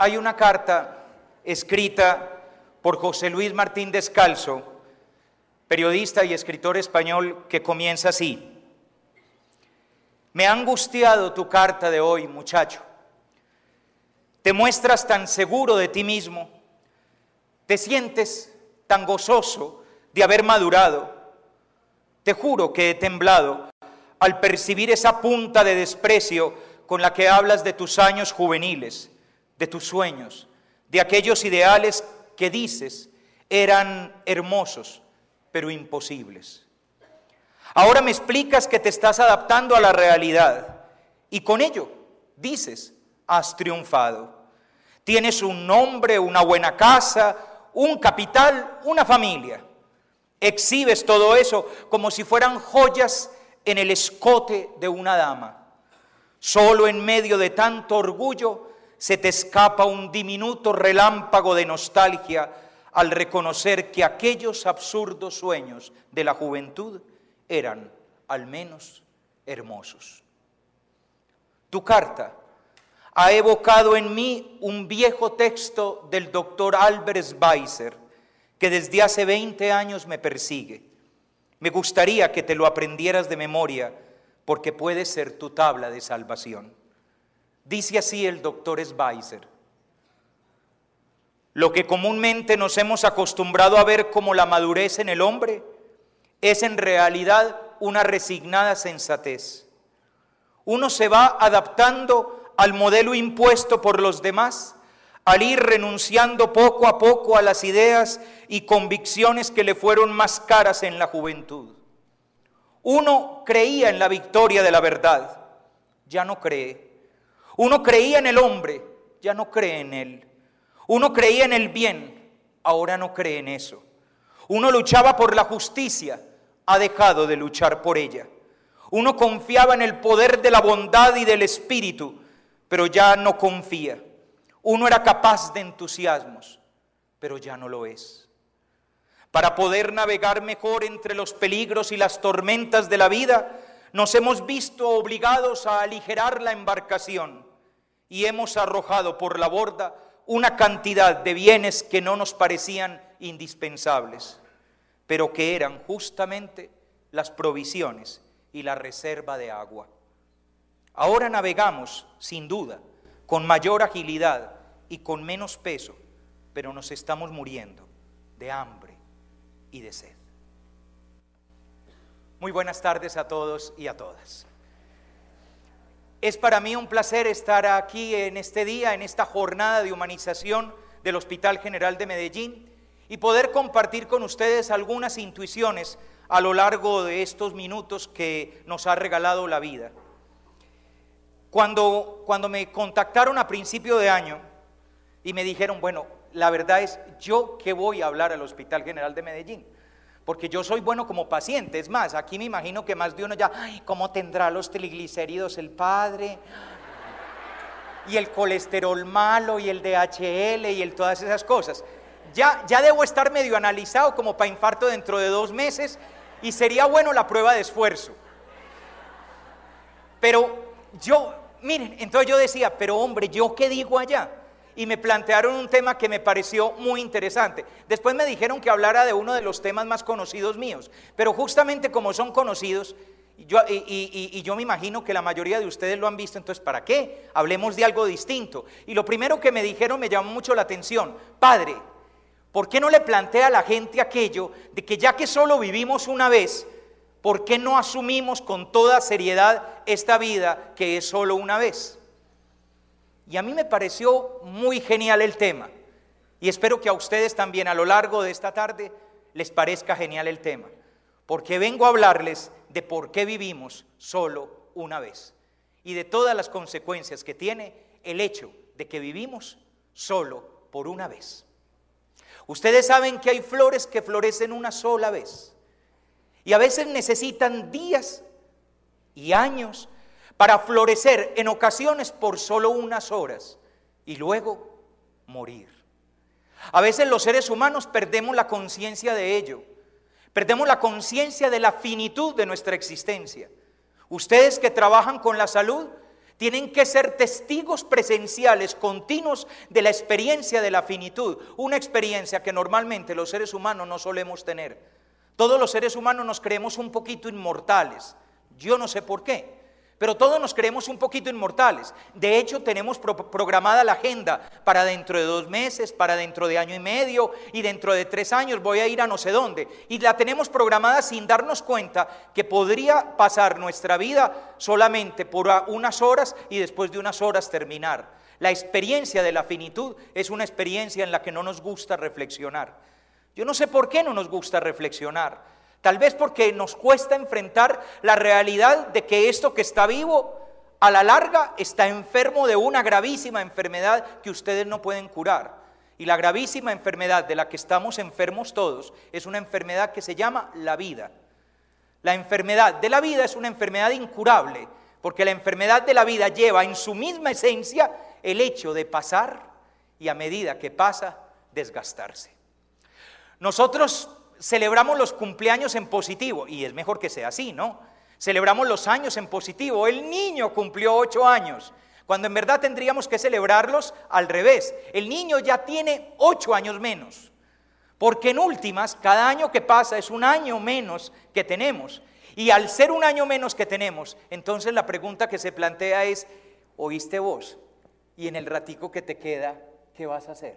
Hay una carta escrita por José Luis Martín Descalzo, periodista y escritor español, que comienza así. Me ha angustiado tu carta de hoy, muchacho. Te muestras tan seguro de ti mismo, te sientes tan gozoso de haber madurado. Te juro que he temblado al percibir esa punta de desprecio con la que hablas de tus años juveniles de tus sueños, de aquellos ideales que dices eran hermosos, pero imposibles. Ahora me explicas que te estás adaptando a la realidad y con ello dices, has triunfado. Tienes un nombre, una buena casa, un capital, una familia. Exhibes todo eso como si fueran joyas en el escote de una dama. Solo en medio de tanto orgullo se te escapa un diminuto relámpago de nostalgia al reconocer que aquellos absurdos sueños de la juventud eran al menos hermosos. Tu carta ha evocado en mí un viejo texto del doctor Albert Weiser, que desde hace 20 años me persigue. Me gustaría que te lo aprendieras de memoria porque puede ser tu tabla de salvación. Dice así el doctor Schweizer. Lo que comúnmente nos hemos acostumbrado a ver como la madurez en el hombre es en realidad una resignada sensatez. Uno se va adaptando al modelo impuesto por los demás al ir renunciando poco a poco a las ideas y convicciones que le fueron más caras en la juventud. Uno creía en la victoria de la verdad, ya no cree. Uno creía en el hombre, ya no cree en él. Uno creía en el bien, ahora no cree en eso. Uno luchaba por la justicia, ha dejado de luchar por ella. Uno confiaba en el poder de la bondad y del espíritu, pero ya no confía. Uno era capaz de entusiasmos, pero ya no lo es. Para poder navegar mejor entre los peligros y las tormentas de la vida, nos hemos visto obligados a aligerar la embarcación y hemos arrojado por la borda una cantidad de bienes que no nos parecían indispensables, pero que eran justamente las provisiones y la reserva de agua. Ahora navegamos, sin duda, con mayor agilidad y con menos peso, pero nos estamos muriendo de hambre y de sed. Muy buenas tardes a todos y a todas. Es para mí un placer estar aquí en este día, en esta jornada de humanización del Hospital General de Medellín y poder compartir con ustedes algunas intuiciones a lo largo de estos minutos que nos ha regalado la vida. Cuando, cuando me contactaron a principio de año y me dijeron, bueno, la verdad es yo que voy a hablar al Hospital General de Medellín porque yo soy bueno como paciente. Es más, aquí me imagino que más de uno ya, ay, ¿cómo tendrá los triglicéridos el padre? Y el colesterol malo y el DHL y el, todas esas cosas. Ya, ya debo estar medio analizado como para infarto dentro de dos meses y sería bueno la prueba de esfuerzo. Pero yo, miren, entonces yo decía, pero hombre, ¿yo qué digo allá? y me plantearon un tema que me pareció muy interesante. Después me dijeron que hablara de uno de los temas más conocidos míos, pero justamente como son conocidos, yo, y, y, yo me imagino que la mayoría de ustedes lo han visto, entonces ¿para qué? Hablemos de algo distinto. Y lo primero que me dijeron me llamó mucho la atención, Padre, ¿por qué no le plantea a la gente aquello de que ya que solo vivimos una vez, ¿por qué no asumimos con toda seriedad esta vida que es solo una vez? Y a mí me pareció muy genial el tema. Y espero que a ustedes también a lo largo de esta tarde les parezca genial el tema. Porque vengo a hablarles de por qué vivimos solo una vez. Y de todas las consecuencias que tiene el hecho de que vivimos solo por una vez. Ustedes saben que hay flores que florecen una sola vez. Y a veces necesitan días y años para florecer en ocasiones por solo unas horas y luego morir. A veces los seres humanos perdemos la conciencia de ello, perdemos la conciencia de la finitud de nuestra existencia. Ustedes que trabajan con la salud tienen que ser testigos presenciales continuos de la experiencia de la finitud, una experiencia que normalmente los seres humanos no solemos tener. Todos los seres humanos nos creemos un poquito inmortales. Yo no sé por qué. Pero todos nos creemos un poquito inmortales. De hecho, tenemos programada la agenda para dentro de dos meses, para dentro de año y medio y dentro de tres años voy a ir a no sé dónde. Y la tenemos programada sin darnos cuenta que podría pasar nuestra vida solamente por unas horas y después de unas horas terminar. La experiencia de la finitud es una experiencia en la que no nos gusta reflexionar. Yo no sé por qué no nos gusta reflexionar. Tal vez porque nos cuesta enfrentar la realidad de que esto que está vivo a la larga está enfermo de una gravísima enfermedad que ustedes no pueden curar. Y la gravísima enfermedad de la que estamos enfermos todos es una enfermedad que se llama la vida. La enfermedad de la vida es una enfermedad incurable, porque la enfermedad de la vida lleva en su misma esencia el hecho de pasar y a medida que pasa, desgastarse. Nosotros celebramos los cumpleaños en positivo, y es mejor que sea así, ¿no? Celebramos los años en positivo. El niño cumplió ocho años, cuando en verdad tendríamos que celebrarlos al revés. El niño ya tiene ocho años menos, porque en últimas, cada año que pasa es un año menos que tenemos. Y al ser un año menos que tenemos, entonces la pregunta que se plantea es, ¿oíste vos? Y en el ratico que te queda, ¿qué vas a hacer?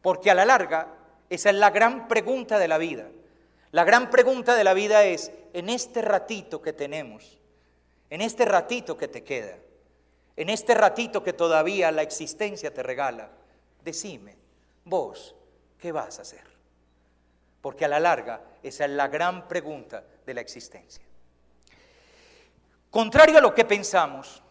Porque a la larga esa es la gran pregunta de la vida. La gran pregunta de la vida es, en este ratito que tenemos, en este ratito que te queda, en este ratito que todavía la existencia te regala, decime, vos, ¿qué vas a hacer? Porque a la larga, esa es la gran pregunta de la existencia. Contrario a lo que pensamos,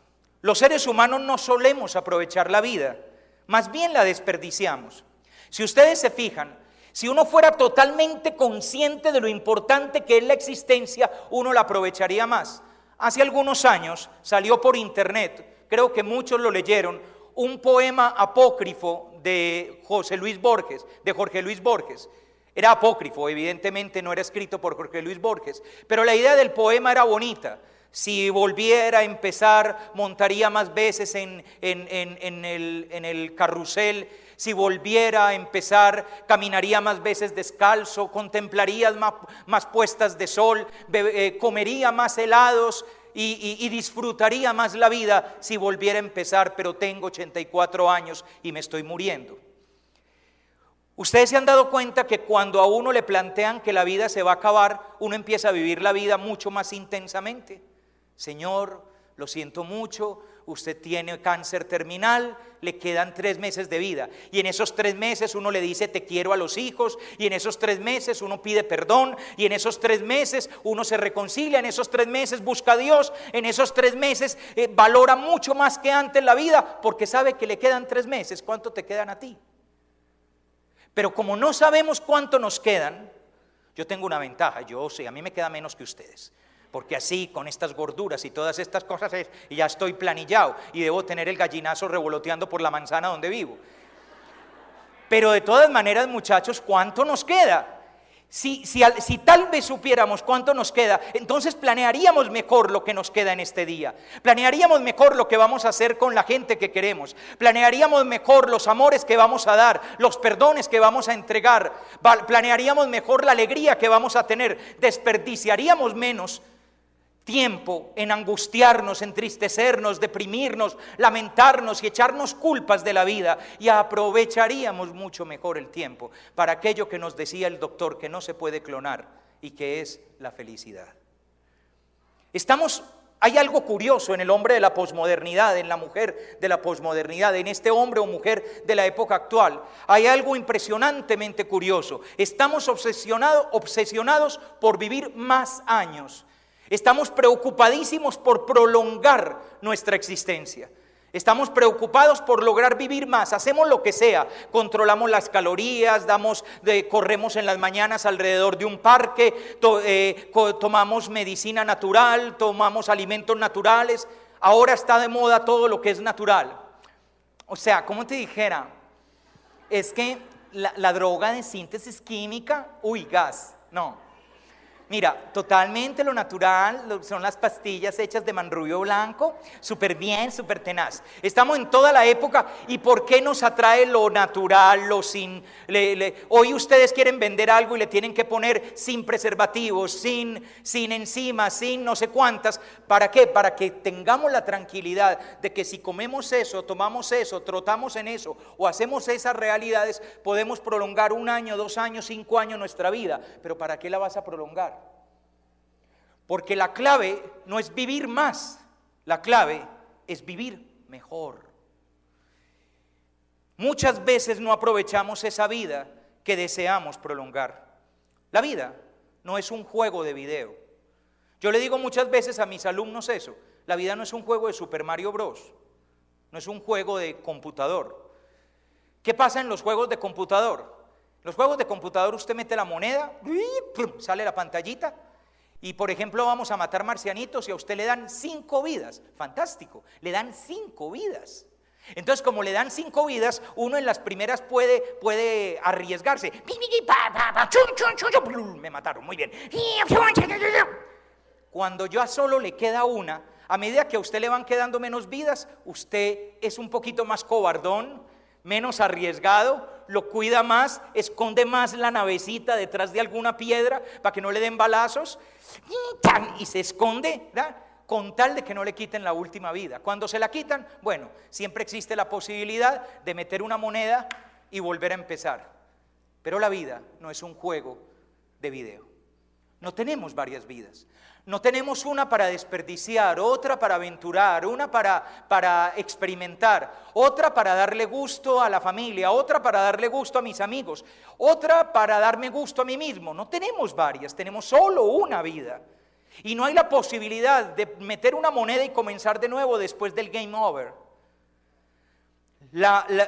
los seres humanos no solemos aprovechar la vida, más bien la desperdiciamos. Si ustedes se fijan, si uno fuera totalmente consciente de lo importante que es la existencia, uno la aprovecharía más. Hace algunos años salió por internet, creo que muchos lo leyeron, un poema apócrifo de José Luis Borges, de Jorge Luis Borges. Era apócrifo, evidentemente no era escrito por Jorge Luis Borges, pero la idea del poema era bonita. Si volviera a empezar, montaría más veces en, el carrusel si volviera a empezar, caminaría más veces descalzo, contemplaría más, puestas de sol, eh, comería más helados, y, y, disfrutaría más la vida si volviera a empezar, pero tengo 84 años y me estoy muriendo. Ustedes se han dado cuenta que cuando a uno le plantean que la vida se va a acabar, uno empieza a vivir la vida mucho más intensamente. Señor, lo siento mucho, usted tiene cáncer terminal, le quedan tres meses de vida. Y en esos tres meses uno le dice te quiero a los hijos, y en esos tres meses uno pide perdón, y en esos tres meses uno se reconcilia, en esos tres meses busca a Dios, en esos tres meses eh, valora mucho más que antes la vida, porque sabe que le quedan tres meses. ¿Cuánto te quedan a ti? Pero como no sabemos cuánto nos quedan, yo tengo una ventaja, yo sé, a mí me queda menos que ustedes porque así con estas gorduras y todas estas cosas es, ya estoy planillado y debo tener el gallinazo revoloteando por la manzana donde vivo. Pero de todas maneras, muchachos, ¿cuánto nos queda? Si, si, si, tal vez supiéramos cuánto nos queda, entonces planearíamos mejor lo que nos queda en este día. Planearíamos mejor lo que vamos a hacer con la gente que queremos. Planearíamos mejor los amores que vamos a dar, los perdones que vamos a entregar. Planearíamos mejor la alegría que vamos a tener. Desperdiciaríamos menos tiempo en angustiarnos, entristecernos, deprimirnos, lamentarnos y echarnos culpas de la vida y aprovecharíamos mucho mejor el tiempo para aquello que nos decía el doctor que no se puede clonar y que es la felicidad. Estamos hay algo curioso en el hombre de la posmodernidad, en la mujer de la posmodernidad, en este hombre o mujer de la época actual. Hay algo impresionantemente curioso. Estamos obsesionados, obsesionados por vivir más años Estamos preocupadísimos por prolongar nuestra existencia. Estamos preocupados por lograr vivir más, hacemos lo que sea, controlamos las calorías, damos, de, corremos en las mañanas alrededor de un parque, eh, tomamos medicina natural, tomamos alimentos naturales. Ahora está de moda todo lo que es natural. O sea, como te dijera, es que la, la droga de síntesis química, uy, gas, no. Mira, totalmente lo natural, son las pastillas hechas de manrubio blanco, súper bien, súper tenaz. Estamos en toda la época y ¿por qué nos atrae lo natural, lo sin... hoy ustedes quieren vender algo y le tienen que poner sin preservativos, sin, sin enzimas, sin no sé cuántas. ¿Para qué? Para que tengamos la tranquilidad de que si comemos eso, tomamos eso, trotamos en eso o hacemos esas realidades, podemos prolongar un año, dos años, cinco años nuestra vida. Pero ¿para qué la vas a prolongar? Porque la clave no es vivir más, la clave es vivir mejor. Muchas veces no aprovechamos esa vida que deseamos prolongar. La vida no es un juego de video. Yo le digo muchas veces a mis alumnos eso, la vida no es un juego de Super Mario Bros, no es un juego de computador. ¿Qué pasa en los juegos de computador? los juegos de computador usted mete la moneda, sale la pantallita, y por ejemplo, vamos a matar marcianitos y a usted le dan cinco vidas. Fantástico, le dan cinco vidas. Entonces, como le dan cinco vidas, uno en las primeras puede, puede arriesgarse. Me mataron, muy bien. Cuando ya solo le queda una, a medida que a usted le van quedando menos vidas, usted es un poquito más cobardón, menos arriesgado, lo cuida más, esconde más la navecita detrás de alguna piedra para que no le den balazos, y se esconde, con tal de que no le quiten la última vida. Cuando se la quitan, bueno, siempre existe la posibilidad de meter una moneda y volver a empezar. Pero la vida no es un juego de video. No tenemos varias vidas. No tenemos una para desperdiciar, otra para aventurar, una para, para experimentar, otra para darle gusto a la familia, otra para darle gusto a mis amigos, otra para darme gusto a mí mismo. No tenemos varias, tenemos solo una vida. Y no hay la posibilidad de meter una moneda y comenzar de nuevo después del game over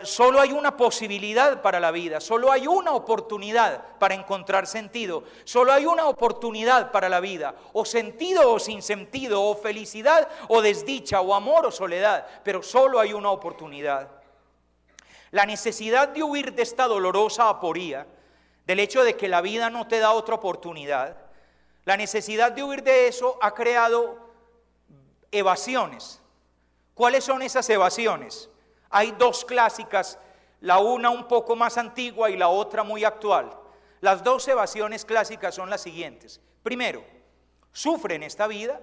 solo hay una posibilidad para la vida, solo hay una oportunidad para encontrar sentido, solo hay una oportunidad para la vida, o sentido o sin sentido, o felicidad o desdicha, o amor o soledad, pero solo hay una oportunidad. La necesidad de huir de esta dolorosa aporía, del hecho de que la vida no te da otra oportunidad, la necesidad de huir de eso ha creado evasiones. ¿Cuáles son esas evasiones? Hay dos clásicas, la una un poco más antigua y la otra muy actual. Las dos evasiones clásicas son las siguientes. Primero, sufre en esta vida,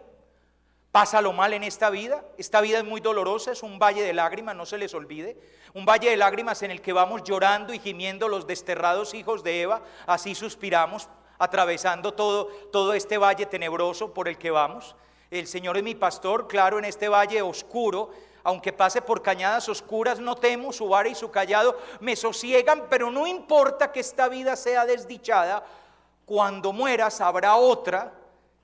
pasa lo mal en esta vida, esta vida es muy dolorosa, es un valle de lágrimas, no se les olvide, un valle de lágrimas en el que vamos llorando y gimiendo los desterrados hijos de Eva, así suspiramos, atravesando todo, todo este valle tenebroso por el que vamos. El Señor es mi pastor, claro, en este valle oscuro aunque pase por cañadas oscuras, no temo, su vara y su callado me sosiegan, pero no importa que esta vida sea desdichada, cuando mueras habrá otra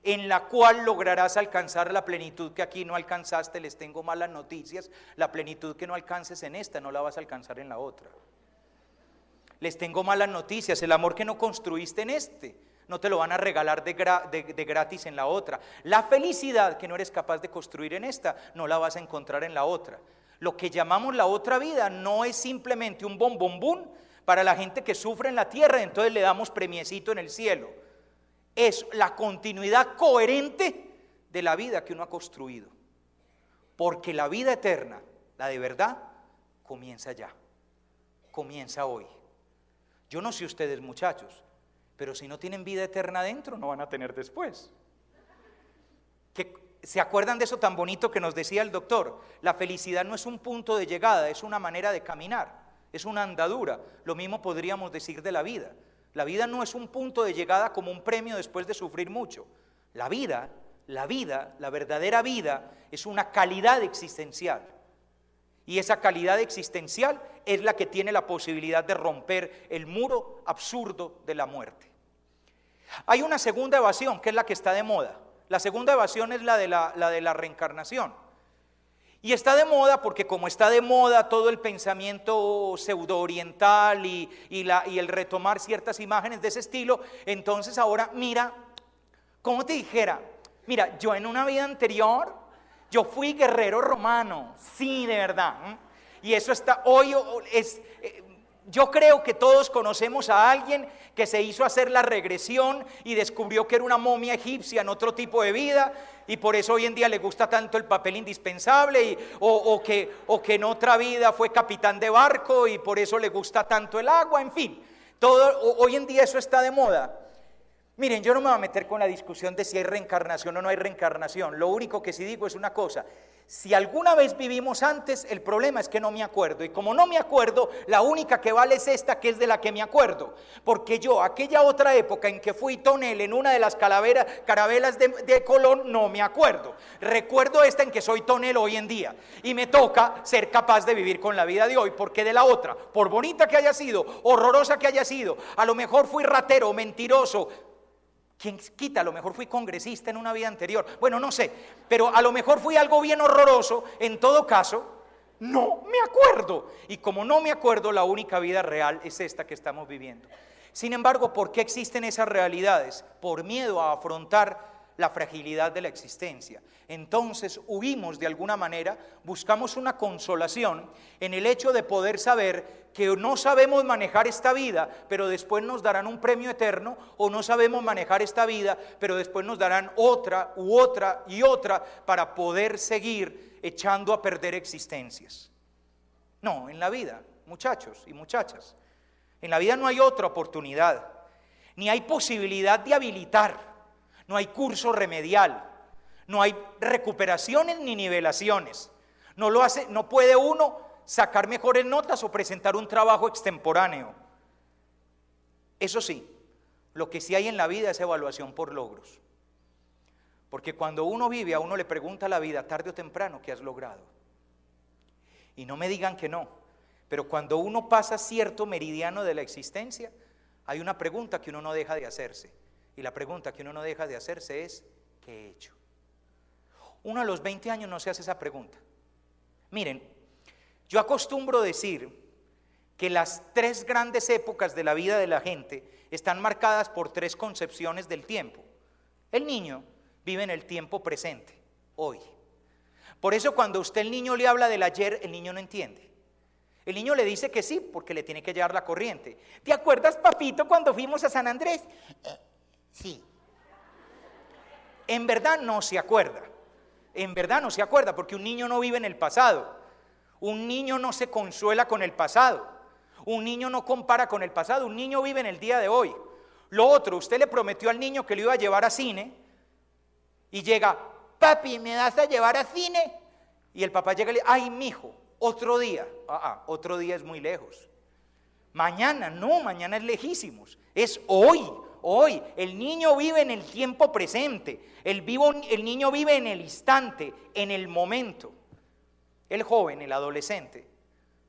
en la cual lograrás alcanzar la plenitud que aquí no alcanzaste, les tengo malas noticias, la plenitud que no alcances en esta no la vas a alcanzar en la otra. Les tengo malas noticias, el amor que no construiste en este no te lo van a regalar de, gratis en la otra. La felicidad que no eres capaz de construir en esta, no la vas a encontrar en la otra. Lo que llamamos la otra vida no es simplemente un bombombún para la gente que sufre en la tierra, entonces le damos premiecito en el cielo. Es la continuidad coherente de la vida que uno ha construido. Porque la vida eterna, la de verdad, comienza ya, comienza hoy. Yo no sé ustedes muchachos, pero si no tienen vida eterna dentro, no van a tener después. ¿Se acuerdan de eso tan bonito que nos decía el doctor? La felicidad no es un punto de llegada, es una manera de caminar, es una andadura. Lo mismo podríamos decir de la vida. La vida no es un punto de llegada como un premio después de sufrir mucho. La vida, la vida, la verdadera vida es una calidad existencial. Y esa calidad existencial es la que tiene la posibilidad de romper el muro absurdo de la muerte. Hay una segunda evasión que es la que está de moda. La segunda evasión es la de la, reencarnación. Y está de moda porque como está de moda todo el pensamiento pseudo-oriental y, el retomar ciertas imágenes de ese estilo, entonces ahora mira, como te dijera, mira, yo en una vida anterior, yo fui guerrero romano, sí, de verdad. Y eso está hoy, es, eh, yo creo que todos conocemos a alguien que se hizo hacer la regresión y descubrió que era una momia egipcia en otro tipo de vida y por eso hoy en día le gusta tanto el papel indispensable o, que, o que en otra vida fue capitán de barco y por eso le gusta tanto el agua, en fin. Todo, hoy en día eso está de moda. Miren, yo no me voy a meter con la discusión de si hay reencarnación o no hay reencarnación. Lo único que sí digo es una cosa. Si alguna vez vivimos antes, el problema es que no me acuerdo. Y como no me acuerdo, la única que vale es esta, que es de la que me acuerdo. Porque yo, aquella otra época en que fui tonel en una de las calaveras, carabelas de, de Colón, no me acuerdo. Recuerdo esta en que soy tonel hoy en día. Y me toca ser capaz de vivir con la vida de hoy, porque de la otra, por bonita que haya sido, horrorosa que haya sido, a lo mejor fui ratero, mentiroso, ¿Quién quita? A lo mejor fui congresista en una vida anterior. Bueno, no sé, pero a lo mejor fui algo bien horroroso. En todo caso, no me acuerdo. Y como no me acuerdo, la única vida real es esta que estamos viviendo. Sin embargo, ¿por qué existen esas realidades? Por miedo a afrontar la fragilidad de la existencia. Entonces huimos de alguna manera, buscamos una consolación en el hecho de poder saber que no sabemos manejar esta vida, pero después nos darán un premio eterno, o no sabemos manejar esta vida, pero después nos darán otra u otra y otra para poder seguir echando a perder existencias. No, en la vida, muchachos y muchachas, en la vida no hay otra oportunidad, ni hay posibilidad de habilitar, no hay curso remedial, no hay recuperaciones ni nivelaciones. No, lo hace, no puede uno sacar mejores notas o presentar un trabajo extemporáneo. Eso sí, lo que sí hay en la vida es evaluación por logros. Porque cuando uno vive, a uno le pregunta a la vida, tarde o temprano, ¿qué has logrado? Y no me digan que no, pero cuando uno pasa cierto meridiano de la existencia, hay una pregunta que uno no deja de hacerse. Y la pregunta que uno no deja de hacerse es, ¿qué he hecho? Uno a los 20 años no se hace esa pregunta. Miren, yo acostumbro decir que las tres grandes épocas de la vida de la gente están marcadas por tres concepciones del tiempo. El niño vive en el tiempo presente, hoy. Por eso cuando usted el niño le habla del ayer, el niño no entiende. El niño le dice que sí, porque le tiene que llevar la corriente. ¿Te acuerdas, papito, cuando fuimos a San Andrés? Eh, sí. En verdad no se acuerda. En verdad no se acuerda, porque un niño no vive en el pasado. Un niño no se consuela con el pasado. Un niño no compara con el pasado. Un niño vive en el día de hoy. Lo otro, usted le prometió al niño que lo iba a llevar a cine y llega, papi, ¿me das a llevar a cine? Y el papá llega y le dice, ay, mijo, otro día. Ah, ah, otro día es muy lejos. Mañana, no, mañana es lejísimos. Es hoy, hoy. El niño vive en el tiempo presente. el niño vive en el instante, en el momento. El joven, el adolescente,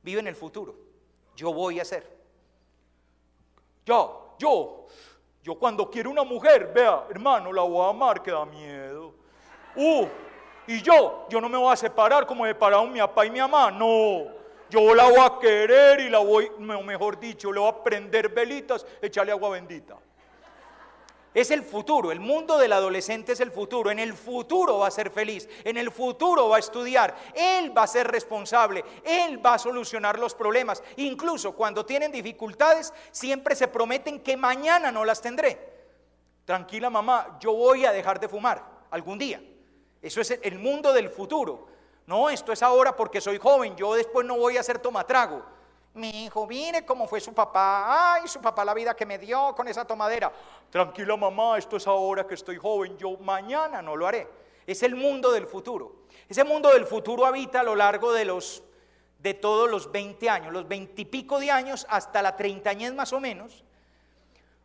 vive en el futuro. Yo voy a ser. Yo, yo, yo cuando quiero una mujer, vea, hermano, la voy a amar, que da miedo. Uh, y yo, yo no me voy a separar como separaron mi papá y mi mamá, no. Yo la voy a querer y la voy, mejor dicho, le voy a prender velitas, echarle agua bendita. Es el futuro, el mundo del adolescente es el futuro. En el futuro va a ser feliz, en el futuro va a estudiar, él va a ser responsable, él va a solucionar los problemas. Incluso cuando tienen dificultades, siempre se prometen que mañana no las tendré. Tranquila mamá, yo voy a dejar de fumar algún día. Eso es el mundo del futuro. No, esto es ahora porque soy joven, yo después no voy a ser tomatrago. Mi hijo, mire como fue su papá. Ay, su papá la vida que me dio con esa tomadera. Tranquila mamá, esto es ahora que estoy joven. Yo mañana no lo haré. Es el mundo del futuro. Ese mundo del futuro habita a lo largo de los de todos los 20 años, los 20 y pico de años hasta la treintañez más o menos.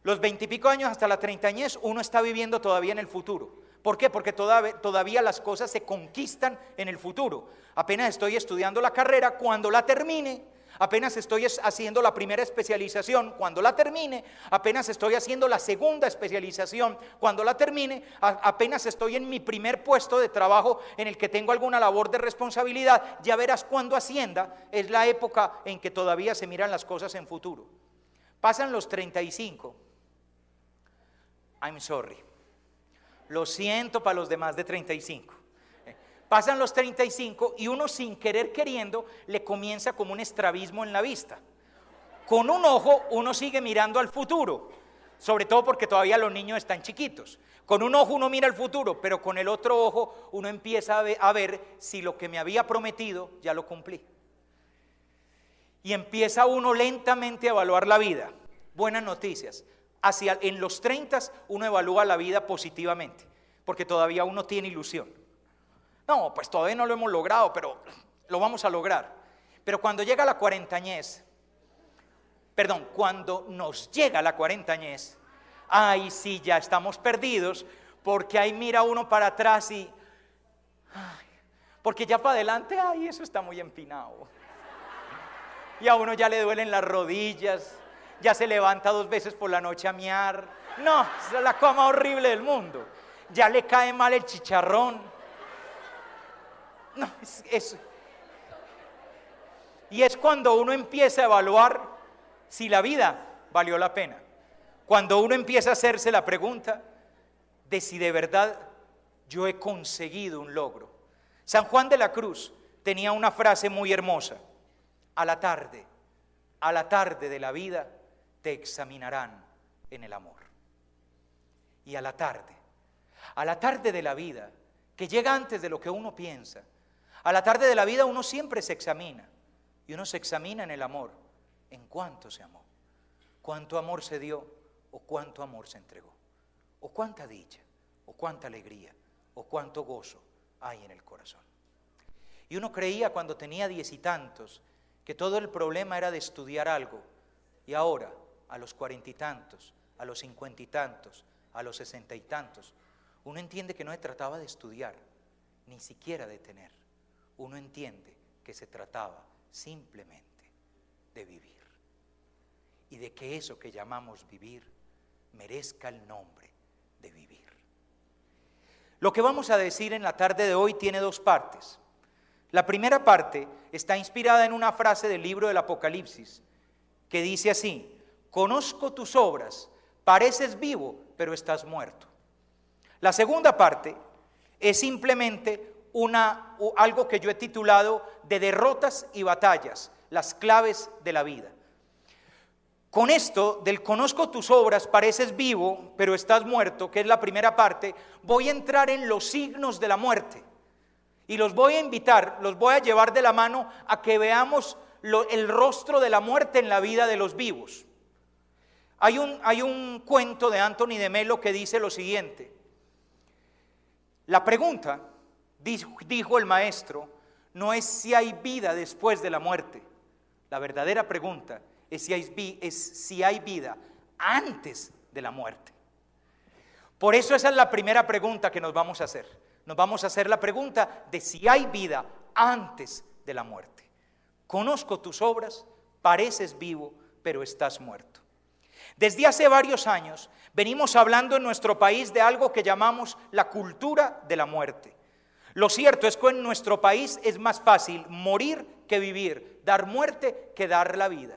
Los 20 y pico años hasta la treintañez uno está viviendo todavía en el futuro. ¿Por qué? Porque todavía las cosas se conquistan en el futuro. Apenas estoy estudiando la carrera, cuando la termine, apenas estoy haciendo la primera especialización, cuando la termine, apenas estoy haciendo la segunda especialización, cuando la termine, apenas estoy en mi primer puesto de trabajo en el que tengo alguna labor de responsabilidad, ya verás cuando Hacienda es la época en que todavía se miran las cosas en futuro. Pasan los 35. I'm sorry. Lo siento para los demás de 35. Pasan los 35 y uno sin querer queriendo le comienza como un estrabismo en la vista. Con un ojo uno sigue mirando al futuro, sobre todo porque todavía los niños están chiquitos. Con un ojo uno mira al futuro, pero con el otro ojo uno empieza a ver, si lo que me había prometido ya lo cumplí. Y empieza uno lentamente a evaluar la vida. Buenas noticias. Hacia, en los 30 uno evalúa la vida positivamente, porque todavía uno tiene ilusión. No, pues todavía no lo hemos logrado, pero lo vamos a lograr. Pero cuando llega la cuarentañez, perdón, cuando nos llega la cuarentañez, ay, sí, ya estamos perdidos, porque ahí mira uno para atrás y, porque ya para adelante, ay, eso está muy empinado. Y a uno ya le duelen las rodillas, ya se levanta dos veces por la noche a miar. No, es la coma horrible del mundo. Ya le cae mal el chicharrón no, es, eso. Y es cuando uno empieza a evaluar si la vida valió la pena. Cuando uno empieza a hacerse la pregunta de si de verdad yo he conseguido un logro. San Juan de la Cruz tenía una frase muy hermosa. A la tarde, a la tarde de la vida, te examinarán en el amor. Y a la tarde, a la tarde de la vida, que llega antes de lo que uno piensa, a la tarde de la vida uno siempre se examina. Y uno se examina en el amor. ¿En cuánto se amó? ¿Cuánto amor se dio? ¿O cuánto amor se entregó? ¿O cuánta dicha? ¿O cuánta alegría? ¿O cuánto gozo hay en el corazón? Y uno creía cuando tenía diez y tantos que todo el problema era de estudiar algo. Y ahora, a los cuarenta y tantos, a los cincuenta y tantos, a los sesenta y tantos, uno entiende que no se trataba de estudiar, ni siquiera de tener uno entiende que se trataba simplemente de vivir y de que eso que llamamos vivir merezca el nombre de vivir. Lo que vamos a decir en la tarde de hoy tiene dos partes. La primera parte está inspirada en una frase del libro del Apocalipsis que dice así, conozco tus obras, pareces vivo, pero estás muerto. La segunda parte es simplemente una, algo que yo he titulado de derrotas y batallas, las claves de la vida. Con esto del conozco tus obras, pareces vivo, pero estás muerto, que es la primera parte, voy a entrar en los signos de la muerte. Y los voy a invitar, los voy a llevar de la mano a que veamos el rostro de la muerte en la vida de los vivos. Hay un, hay un cuento de Anthony de Melo que dice lo siguiente. La pregunta Dijo el maestro, no es si hay vida después de la muerte. La verdadera pregunta es si hay, vida antes de la muerte. Por eso esa es la primera pregunta que nos vamos a hacer. Nos vamos a hacer la pregunta de si hay vida antes de la muerte. Conozco tus obras, pareces vivo, pero estás muerto. Desde hace varios años venimos hablando en nuestro país de algo que llamamos la cultura de la muerte. Lo cierto es que en nuestro país es más fácil morir que vivir, dar muerte que dar la vida.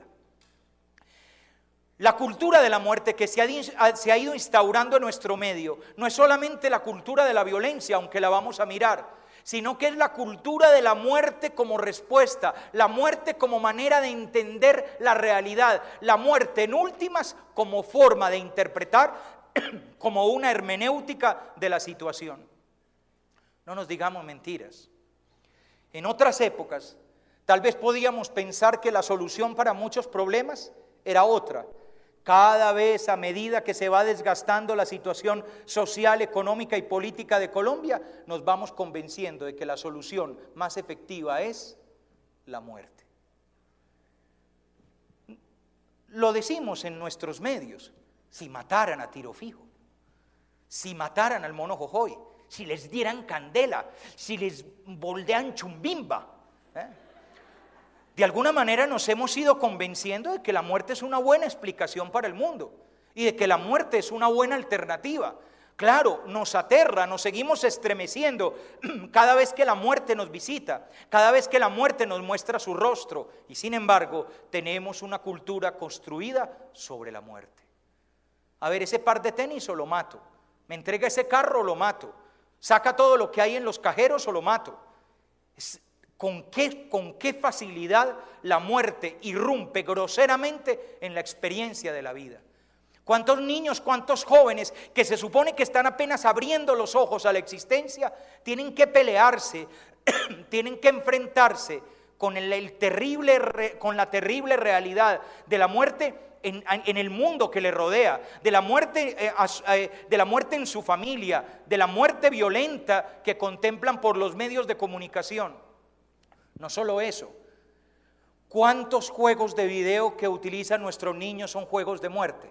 La cultura de la muerte que se ha, ido instaurando en nuestro medio no es solamente la cultura de la violencia, aunque la vamos a mirar, sino que es la cultura de la muerte como respuesta, la muerte como manera de entender la realidad, la muerte en últimas como forma de interpretar como una hermenéutica de la situación. No nos digamos mentiras. En otras épocas, tal vez podíamos pensar que la solución para muchos problemas era otra. Cada vez a medida que se va desgastando la situación social, económica y política de Colombia, nos vamos convenciendo de que la solución más efectiva es la muerte. Lo decimos en nuestros medios, si mataran a tiro fijo, si mataran al mono Jojoy, si les dieran candela, si les boldean chumbimba. ¿eh? De alguna manera nos hemos ido convenciendo de que la muerte es una buena explicación para el mundo y de que la muerte es una buena alternativa. Claro, nos aterra, nos seguimos estremeciendo cada vez que la muerte nos visita, cada vez que la muerte nos muestra su rostro. Y sin embargo, tenemos una cultura construida sobre la muerte. A ver, ese par de tenis o lo mato. Me entrega ese carro o lo mato. Saca todo lo que hay en los cajeros o lo mato. ¿Con qué, con qué facilidad la muerte irrumpe groseramente en la experiencia de la vida. ¿Cuántos niños, cuántos jóvenes que se supone que están apenas abriendo los ojos a la existencia tienen que pelearse, tienen que enfrentarse con, terrible, con la terrible realidad de la muerte en, el mundo que le rodea, de la, muerte, eh, eh, de la muerte en su familia, de la muerte violenta que contemplan por los medios de comunicación. No solo eso, ¿cuántos juegos de video que utilizan nuestros niños son juegos de muerte?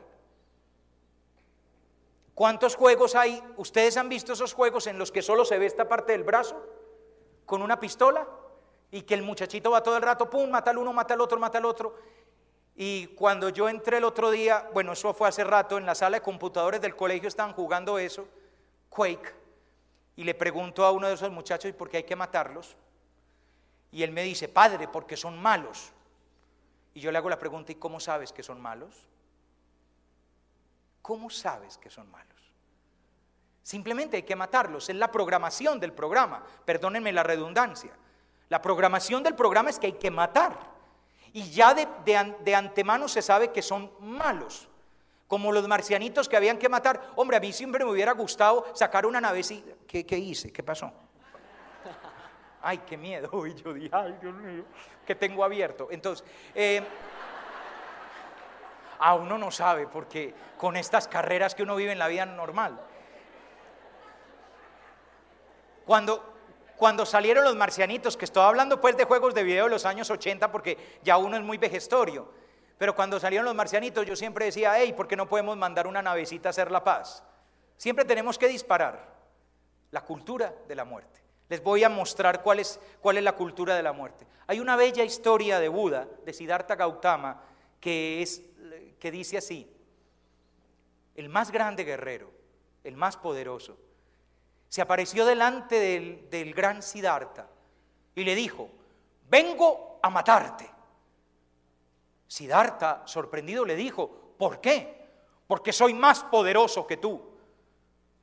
¿Cuántos juegos hay? ¿Ustedes han visto esos juegos en los que solo se ve esta parte del brazo con una pistola? Y que el muchachito va todo el rato, pum, mata al uno, mata al otro, mata al otro. Y cuando yo entré el otro día, bueno, eso fue hace rato, en la sala de computadores del colegio estaban jugando eso, Quake, y le pregunto a uno de esos muchachos, ¿y por qué hay que matarlos? Y él me dice, padre, porque son malos. Y yo le hago la pregunta, ¿y cómo sabes que son malos? ¿Cómo sabes que son malos? Simplemente hay que matarlos, es la programación del programa, perdónenme la redundancia. La programación del programa es que hay que matar y ya de, antemano se sabe que son malos, como los marcianitos que habían que matar. Hombre, a mí siempre me hubiera gustado sacar una navecita. ¿Qué, qué hice? ¿Qué pasó? Ay, qué miedo. Y yo dije, ay, Dios mío, que tengo abierto. Entonces, eh, a uno no sabe, porque con estas carreras que uno vive en la vida normal. Cuando, cuando salieron los marcianitos, que estoy hablando pues de juegos de video de los años 80 porque ya uno es muy vejestorio, pero cuando salieron los marcianitos yo siempre decía, hey, ¿por qué no podemos mandar una navecita a hacer la paz? Siempre tenemos que disparar la cultura de la muerte. Les voy a mostrar cuál es, cuál es la cultura de la muerte. Hay una bella historia de Buda, de Siddhartha Gautama, que, es, que dice así, el más grande guerrero, el más poderoso, se apareció delante del, gran Siddhartha y le dijo, vengo a matarte. Siddhartha, sorprendido, le dijo, ¿por qué? Porque soy más poderoso que tú.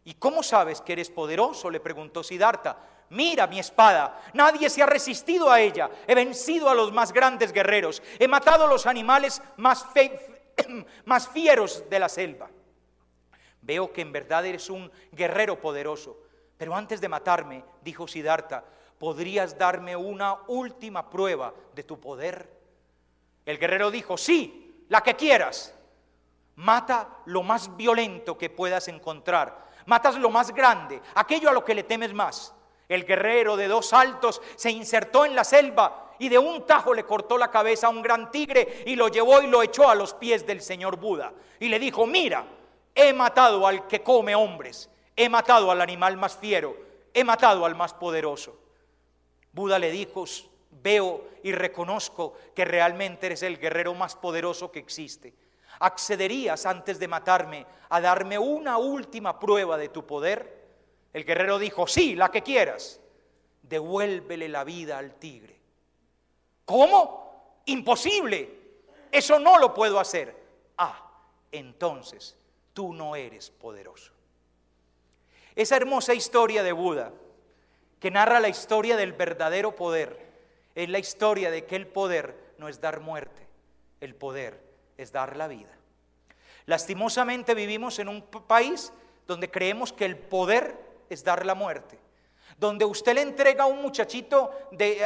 ¿Y cómo sabes que eres poderoso? le preguntó Siddhartha. Mira mi espada, nadie se ha resistido a ella. He vencido a los más grandes guerreros, he matado a los animales más fieros de la selva. Veo que en verdad eres un guerrero poderoso. Pero antes de matarme, dijo Siddhartha, ¿podrías darme una última prueba de tu poder? El guerrero dijo, sí, la que quieras. Mata lo más violento que puedas encontrar. Matas lo más grande, aquello a lo que le temes más. El guerrero de dos saltos se insertó en la selva y de un tajo le cortó la cabeza a un gran tigre y lo llevó y lo echó a los pies del señor Buda. Y le dijo, mira, he matado al que come hombres He matado al animal más fiero, he matado al más poderoso. Buda le dijo, veo y reconozco que realmente eres el guerrero más poderoso que existe. ¿Accederías antes de matarme a darme una última prueba de tu poder? El guerrero dijo, sí, la que quieras. Devuélvele la vida al tigre. ¿Cómo? Imposible. Eso no lo puedo hacer. Ah, entonces tú no eres poderoso. Esa hermosa historia de Buda, que narra la historia del verdadero poder, es la historia de que el poder no es dar muerte, el poder es dar la vida. Lastimosamente vivimos en un país donde creemos que el poder es dar la muerte donde usted le entrega a un muchachito,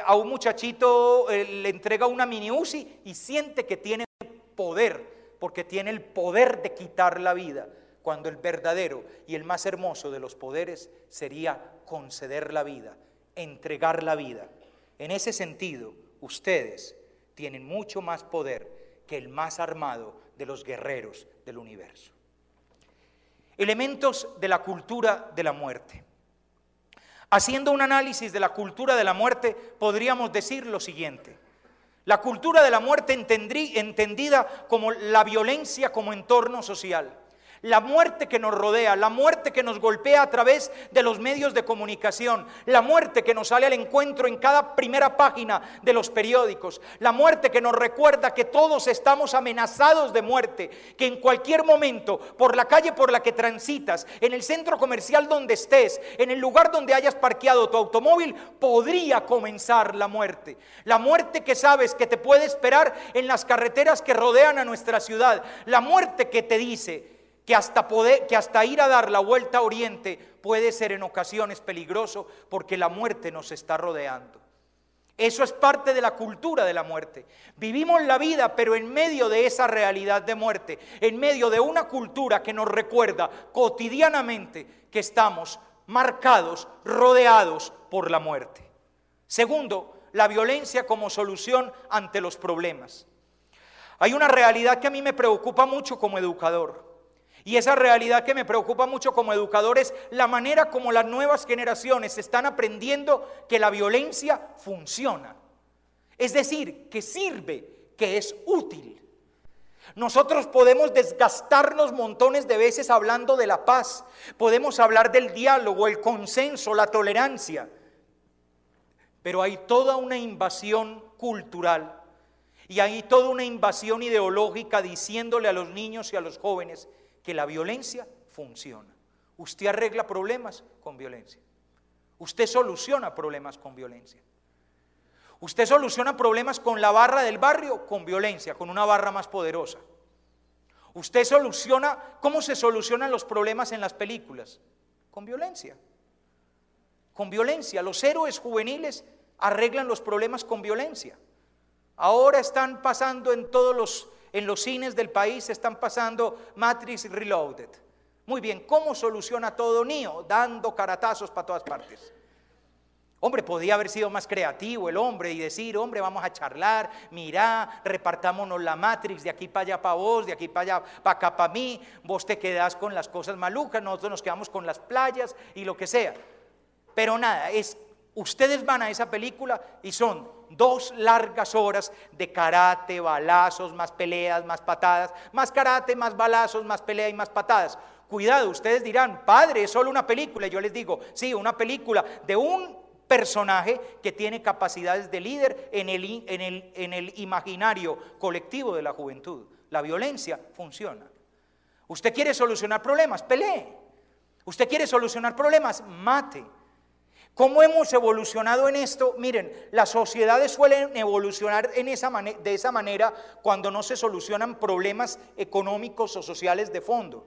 a un muchachito eh, le entrega una mini UCI y siente que tiene poder, porque tiene el poder de quitar la vida cuando el verdadero y el más hermoso de los poderes sería conceder la vida, entregar la vida. En ese sentido, ustedes tienen mucho más poder que el más armado de los guerreros del universo. Elementos de la cultura de la muerte. Haciendo un análisis de la cultura de la muerte, podríamos decir lo siguiente. La cultura de la muerte entendida como la violencia como entorno social la muerte que nos rodea, la muerte que nos golpea a través de los medios de comunicación, la muerte que nos sale al encuentro en cada primera página de los periódicos, la muerte que nos recuerda que todos estamos amenazados de muerte, que en cualquier momento, por la calle por la que transitas, en el centro comercial donde estés, en el lugar donde hayas parqueado tu automóvil, podría comenzar la muerte. La muerte que sabes que te puede esperar en las carreteras que rodean a nuestra ciudad, la muerte que te dice, que hasta, que hasta ir a dar la vuelta a Oriente puede ser en ocasiones peligroso porque la muerte nos está rodeando. Eso es parte de la cultura de la muerte. Vivimos la vida, pero en medio de esa realidad de muerte, en medio de una cultura que nos recuerda cotidianamente que estamos marcados, rodeados por la muerte. Segundo, la violencia como solución ante los problemas. Hay una realidad que a mí me preocupa mucho como educador. Y esa realidad que me preocupa mucho como educador es la manera como las nuevas generaciones están aprendiendo que la violencia funciona. Es decir, que sirve, que es útil. Nosotros podemos desgastarnos montones de veces hablando de la paz, podemos hablar del diálogo, el consenso, la tolerancia, pero hay toda una invasión cultural y hay toda una invasión ideológica diciéndole a los niños y a los jóvenes que la violencia funciona. Usted arregla problemas con violencia. Usted soluciona problemas con violencia. Usted soluciona problemas con la barra del barrio con violencia, con una barra más poderosa. Usted soluciona, ¿cómo se solucionan los problemas en las películas? Con violencia. Con violencia. Los héroes juveniles arreglan los problemas con violencia. Ahora están pasando en todos los en los cines del país se están pasando Matrix Reloaded. Muy bien, ¿cómo soluciona todo Neo? Dando caratazos para todas partes. Hombre, podía haber sido más creativo el hombre y decir, hombre, vamos a charlar, mirá, repartámonos la matrix de aquí para allá para vos, de aquí para allá para acá para mí, vos te quedás con las cosas malucas, nosotros nos quedamos con las playas y lo que sea. Pero nada, es, ustedes van a esa película y son dos largas horas de karate, balazos, más peleas, más patadas, más karate, más balazos, más pelea y más patadas. Cuidado, ustedes dirán, padre, es solo una película. yo les digo, sí, una película de un personaje que tiene capacidades de líder en el, en el imaginario colectivo de la juventud. La violencia funciona. Usted quiere solucionar problemas, pelee. Usted quiere solucionar problemas, mate. ¿Cómo hemos evolucionado en esto? Miren, las sociedades suelen evolucionar de esa manera cuando no se solucionan problemas económicos o sociales de fondo.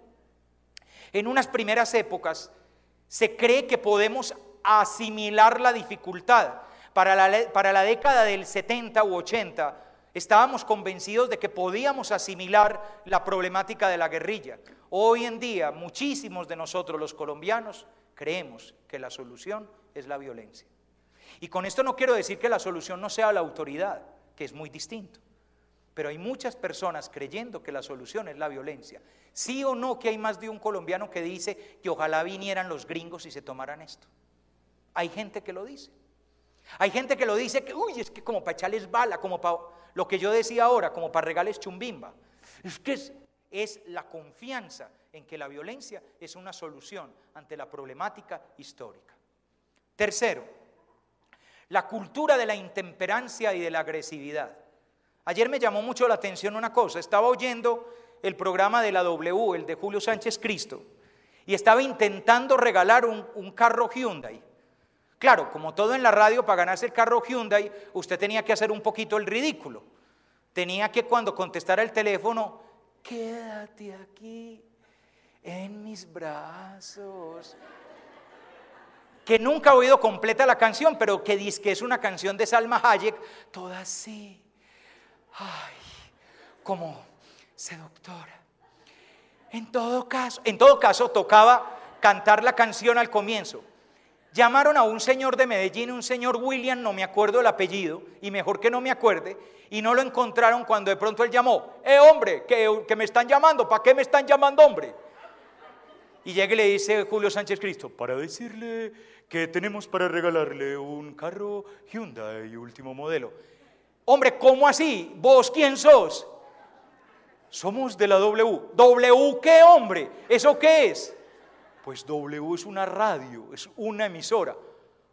En unas primeras épocas se cree que podemos asimilar la dificultad. Para la, para la década del 70 u 80 estábamos convencidos de que podíamos asimilar la problemática de la guerrilla. Hoy en día muchísimos de nosotros los colombianos Creemos que la solución es la violencia. Y con esto no quiero decir que la solución no sea la autoridad, que es muy distinto. Pero hay muchas personas creyendo que la solución es la violencia. Sí o no que hay más de un colombiano que dice que ojalá vinieran los gringos y se tomaran esto. Hay gente que lo dice. Hay gente que lo dice que, uy, es que como para echarles bala, como para lo que yo decía ahora, como para regales chumbimba. Es que es, es la confianza en que la violencia es una solución ante la problemática histórica. Tercero, la cultura de la intemperancia y de la agresividad. Ayer me llamó mucho la atención una cosa, estaba oyendo el programa de la W, el de Julio Sánchez Cristo, y estaba intentando regalar un, carro Hyundai. Claro, como todo en la radio, para ganarse el carro Hyundai, usted tenía que hacer un poquito el ridículo. Tenía que cuando contestara el teléfono, quédate aquí en mis brazos. Que nunca he oído completa la canción, pero que dice que es una canción de Salma Hayek, toda así, ay, como seductora. En todo caso, en todo caso tocaba cantar la canción al comienzo. Llamaron a un señor de Medellín, un señor William, no me acuerdo el apellido, y mejor que no me acuerde, y no lo encontraron cuando de pronto él llamó, eh hombre, que, me están llamando, ¿para qué me están llamando hombre? Y llega y le dice Julio Sánchez Cristo, para decirle que tenemos para regalarle un carro Hyundai último modelo. Hombre, ¿cómo así? ¿Vos quién sos? Somos de la W. ¿W qué, hombre? ¿Eso qué es? Pues W es una radio, es una emisora.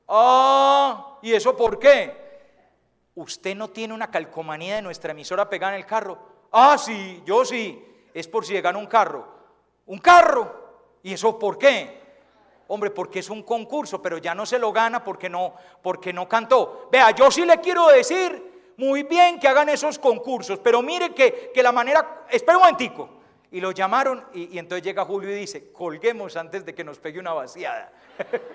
Ah, ¿y eso por qué? Usted no tiene una calcomanía de nuestra emisora pegada en el carro. Ah, sí, yo sí. Es por si le un carro. Un carro. ¿Y eso por qué? Hombre, porque es un concurso, pero ya no se lo gana porque no, porque no cantó. Vea, yo sí le quiero decir, muy bien que hagan esos concursos, pero mire que, la manera, espera un momentico. Y lo llamaron y entonces llega Julio y dice, colguemos antes de que nos pegue una vaciada.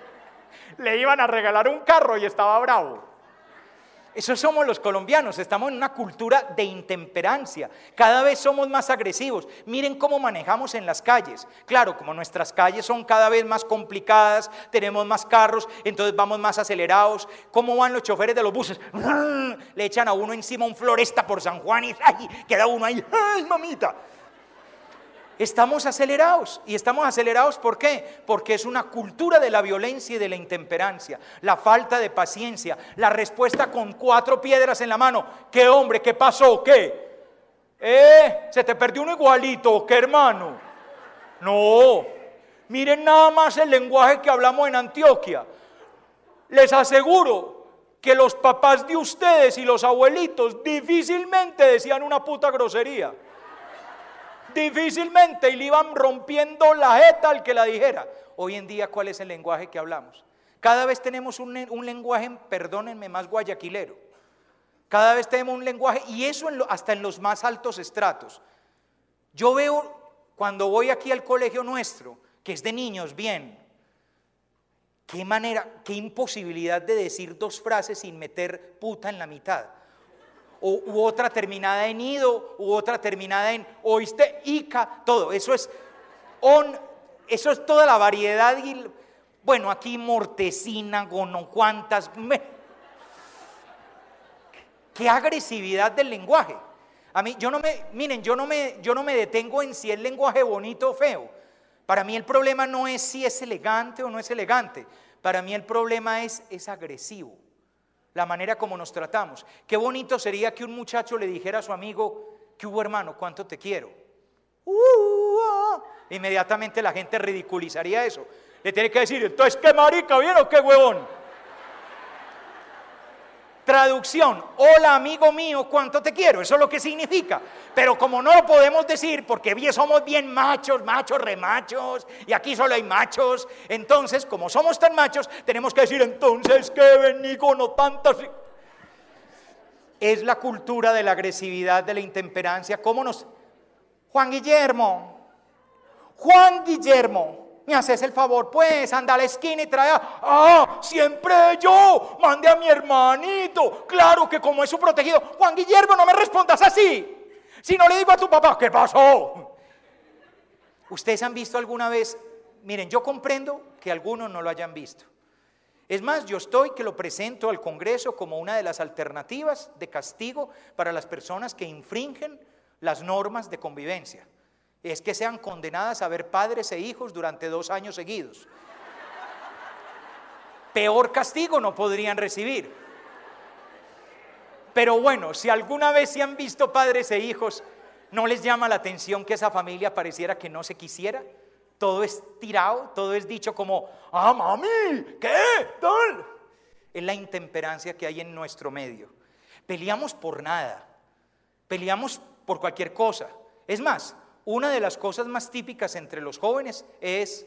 le iban a regalar un carro y estaba bravo. Eso somos los colombianos, estamos en una cultura de intemperancia, cada vez somos más agresivos. Miren cómo manejamos en las calles. Claro, como nuestras calles son cada vez más complicadas, tenemos más carros, entonces vamos más acelerados. ¿Cómo van los choferes de los buses? Le echan a uno encima un floresta por San Juan y queda uno ahí, ¡ay, mamita! Estamos acelerados. ¿Y estamos acelerados por qué? Porque es una cultura de la violencia y de la intemperancia, la falta de paciencia, la respuesta con cuatro piedras en la mano. ¿Qué hombre? ¿Qué pasó? ¿Qué? ¿Eh? ¿Se te perdió un igualito? ¿Qué hermano? No. Miren nada más el lenguaje que hablamos en Antioquia. Les aseguro que los papás de ustedes y los abuelitos difícilmente decían una puta grosería difícilmente y le iban rompiendo la jeta al que la dijera. Hoy en día, ¿cuál es el lenguaje que hablamos? Cada vez tenemos un, lenguaje, perdónenme, más guayaquilero. Cada vez tenemos un lenguaje, y eso hasta en los más altos estratos. Yo veo cuando voy aquí al colegio nuestro, que es de niños, bien, qué manera, qué imposibilidad de decir dos frases sin meter puta en la mitad o, u otra terminada en ido, u otra terminada en oíste, ica, todo. Eso es eso es toda la variedad. Y, bueno, aquí mortecina, gono, cuantas. Qué agresividad del lenguaje. A mí, yo no me, miren, yo no me, yo no me detengo en si el lenguaje bonito o feo. Para mí el problema no es si es elegante o no es elegante. Para mí el problema es, es agresivo la manera como nos tratamos. Qué bonito sería que un muchacho le dijera a su amigo, que hubo hermano? ¿Cuánto te quiero? inmediatamente la gente ridiculizaría eso. Le tiene que decir, entonces qué marica, ¿vieron qué huevón? Traducción, hola amigo mío, cuánto te quiero, eso es lo que significa. Pero como no lo podemos decir, porque somos bien machos, machos, remachos, y aquí solo hay machos, entonces como somos tan machos, tenemos que decir entonces que venigo no tantas... Es la cultura de la agresividad, de la intemperancia, ¿cómo nos... Juan Guillermo, Juan Guillermo, me haces el favor, pues, anda a la esquina y trae ¡Ah! Siempre yo mandé a mi hermanito. Claro que como es su protegido. Juan Guillermo, no me respondas así. Si no le digo a tu papá, ¿qué pasó? ¿Ustedes han visto alguna vez? Miren, yo comprendo que algunos no lo hayan visto. Es más, yo estoy que lo presento al Congreso como una de las alternativas de castigo para las personas que infringen las normas de convivencia es que sean condenadas a ver padres e hijos durante dos años seguidos. Peor castigo no podrían recibir. Pero bueno, si alguna vez se han visto padres e hijos, ¿no les llama la atención que esa familia pareciera que no se quisiera? Todo es tirado, todo es dicho como, ah, mami, ¿qué? Tal. Es la intemperancia que hay en nuestro medio. Peleamos por nada, peleamos por cualquier cosa. Es más, una de las cosas más típicas entre los jóvenes es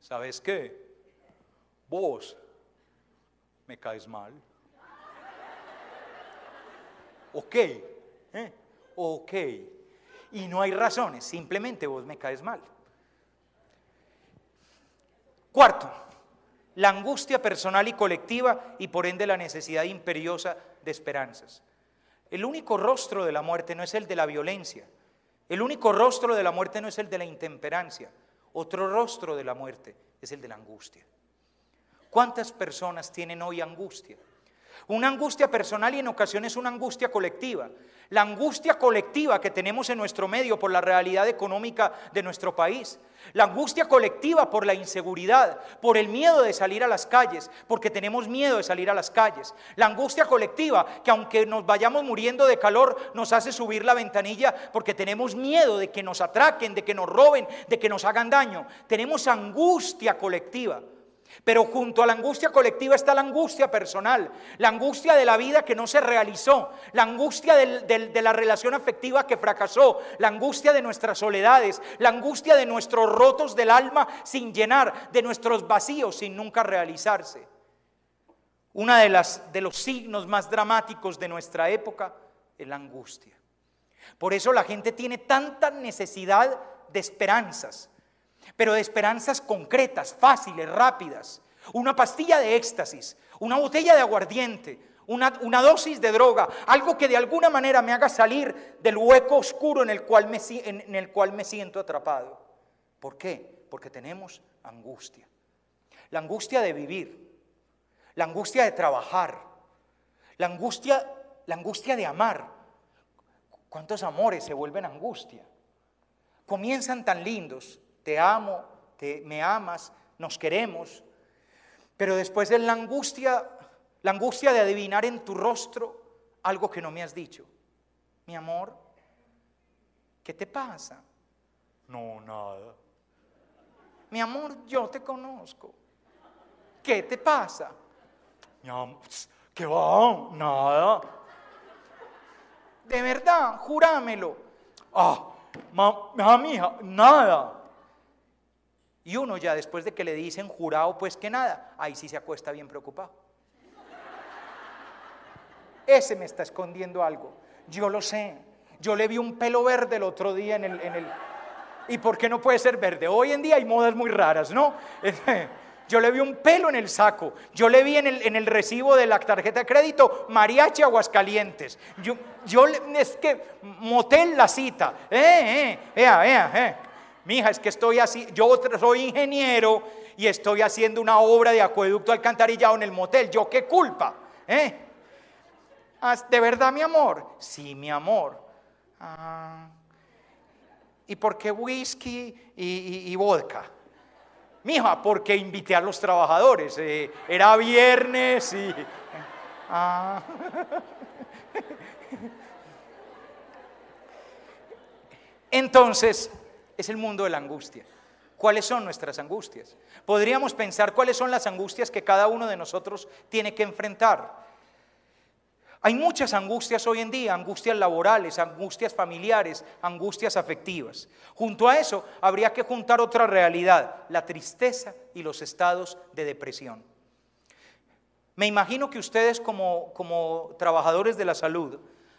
¿Sabes qué? Vos me caes mal. Ok, ¿eh? ok. Y no hay razones, simplemente vos me caes mal. Cuarto, la angustia personal y colectiva y por ende la necesidad imperiosa de esperanzas. El único rostro de la muerte no es el de la violencia, el único rostro de la muerte no es el de la intemperancia, otro rostro de la muerte es el de la angustia. ¿Cuántas personas tienen hoy angustia? Una angustia personal y en ocasiones una angustia colectiva. La angustia colectiva que tenemos en nuestro medio por la realidad económica de nuestro país. La angustia colectiva por la inseguridad, por el miedo de salir a las calles, porque tenemos miedo de salir a las calles. La angustia colectiva que aunque nos vayamos muriendo de calor, nos hace subir la ventanilla porque tenemos miedo de que nos atraquen, de que nos roben, de que nos hagan daño. Tenemos angustia colectiva. Pero junto a la angustia colectiva está la angustia personal, la angustia de la vida que no se realizó, la angustia de la relación afectiva que fracasó, la angustia de nuestras soledades, la angustia de nuestros rotos del alma sin llenar, de nuestros vacíos sin nunca realizarse. Uno de, de los signos más dramáticos de nuestra época es la angustia. Por eso la gente tiene tanta necesidad de esperanzas, pero de esperanzas concretas, fáciles, rápidas. Una pastilla de éxtasis, una botella de aguardiente, una, dosis de droga, algo que de alguna manera me haga salir del hueco oscuro en el cual me, en, el cual me siento atrapado. ¿Por qué? Porque tenemos angustia. La angustia de vivir, la angustia de trabajar, la angustia, la angustia de amar. ¿Cuántos amores se vuelven angustia? Comienzan tan lindos, te amo, me amas, nos queremos. Pero después de la angustia, la angustia de adivinar en tu rostro algo que no me has dicho. Mi amor, ¿qué te pasa? No, nada. Mi amor, yo te conozco. ¿Qué te pasa? Mi amor, ¿qué va? Nada. De verdad, jurámelo. Ah, mi hija, nada. Y uno ya después de que le dicen jurado, pues que nada, ahí sí se acuesta bien preocupado. Ese me está escondiendo algo. Yo lo sé. Yo le vi un pelo verde el otro día en el... ¿Y por qué no puede ser verde? Hoy en día hay modas muy raras, ¿no? Yo le vi un pelo en el saco. Yo le vi en el, recibo de la tarjeta de crédito mariachi Aguascalientes. Yo, yo es que motel la cita. Eh, eh, ea, eh. Mija, es que estoy así, yo soy ingeniero y estoy haciendo una obra de acueducto alcantarillado en el motel. ¿Yo qué culpa? Eh? Ah, ¿De verdad, mi amor? Sí, mi amor. Ah, ¿Y por qué whisky y, vodka? Mija, porque invité a los trabajadores. Eh, era viernes y. Eh, ah. Entonces, es el mundo de la angustia. ¿Cuáles son nuestras angustias? Podríamos pensar cuáles son las angustias que cada uno de nosotros tiene que enfrentar. Hay muchas angustias hoy en día, angustias laborales, angustias familiares, angustias afectivas. Junto a eso, habría que juntar otra realidad, la tristeza y los estados de depresión. Me imagino que ustedes como, como trabajadores de la salud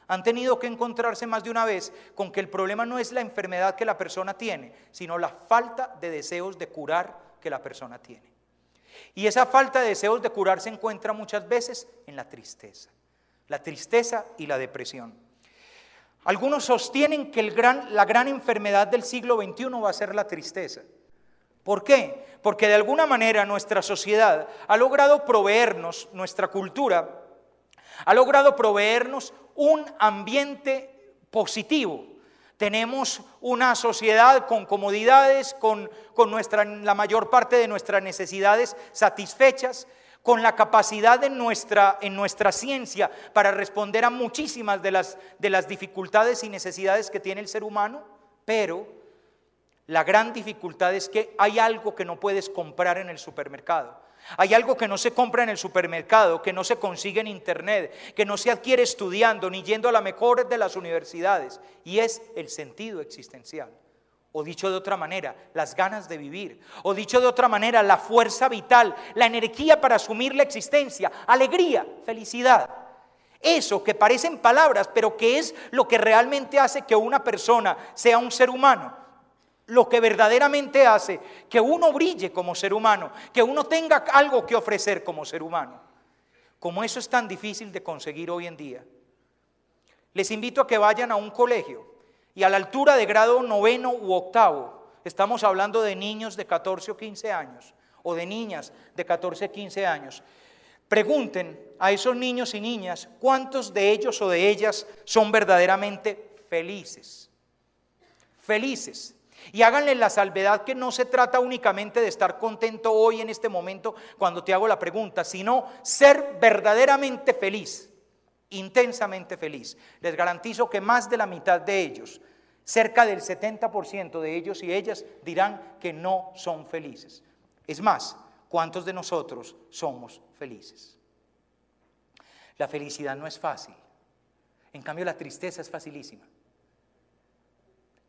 han tenido que encontrarse más de una vez con que el problema no es la enfermedad que la persona tiene, sino la falta de deseos de curar que la persona tiene. Y esa falta de deseos de curar se encuentra muchas veces en la tristeza, la tristeza y la depresión. Algunos sostienen que la gran enfermedad del siglo XXI va a ser la tristeza. ¿Por qué? Porque de alguna manera nuestra sociedad ha logrado proveernos, nuestra cultura, ha logrado proveernos un ambiente positivo. Tenemos una sociedad con comodidades, con, nuestra, la mayor parte de nuestras necesidades satisfechas, con la capacidad en nuestra, ciencia para responder a muchísimas de las dificultades y necesidades que tiene el ser humano, pero la gran dificultad es que hay algo que no puedes comprar en el supermercado hay algo que no se compra en el supermercado, que no se consigue en internet, que no se adquiere estudiando ni yendo a la mejor de las universidades, y es el sentido existencial. O dicho de otra manera, las ganas de vivir. O dicho de otra manera, la fuerza vital, la energía para asumir la existencia, alegría, felicidad. Eso que parecen palabras, pero que es lo que realmente hace que una persona sea un ser humano lo que verdaderamente hace que uno brille como ser humano, que uno tenga algo que ofrecer como ser humano. Como eso es tan difícil de conseguir hoy en día, les invito a que vayan a un colegio y a la altura de grado noveno u octavo, estamos hablando de niños de 14 o 15 años, o de niñas de 14 o 15 años, pregunten a esos niños y niñas cuántos de ellos o de ellas son verdaderamente felices. Felices. Y háganle la salvedad que no se trata únicamente de estar contento hoy en este momento cuando te hago la pregunta, sino ser verdaderamente feliz, intensamente feliz. Les garantizo que más de la mitad de ellos, cerca del 70% de ellos y ellas dirán que no son felices. Es más, ¿cuántos de nosotros somos felices? La felicidad no es fácil. En cambio, la tristeza es facilísima.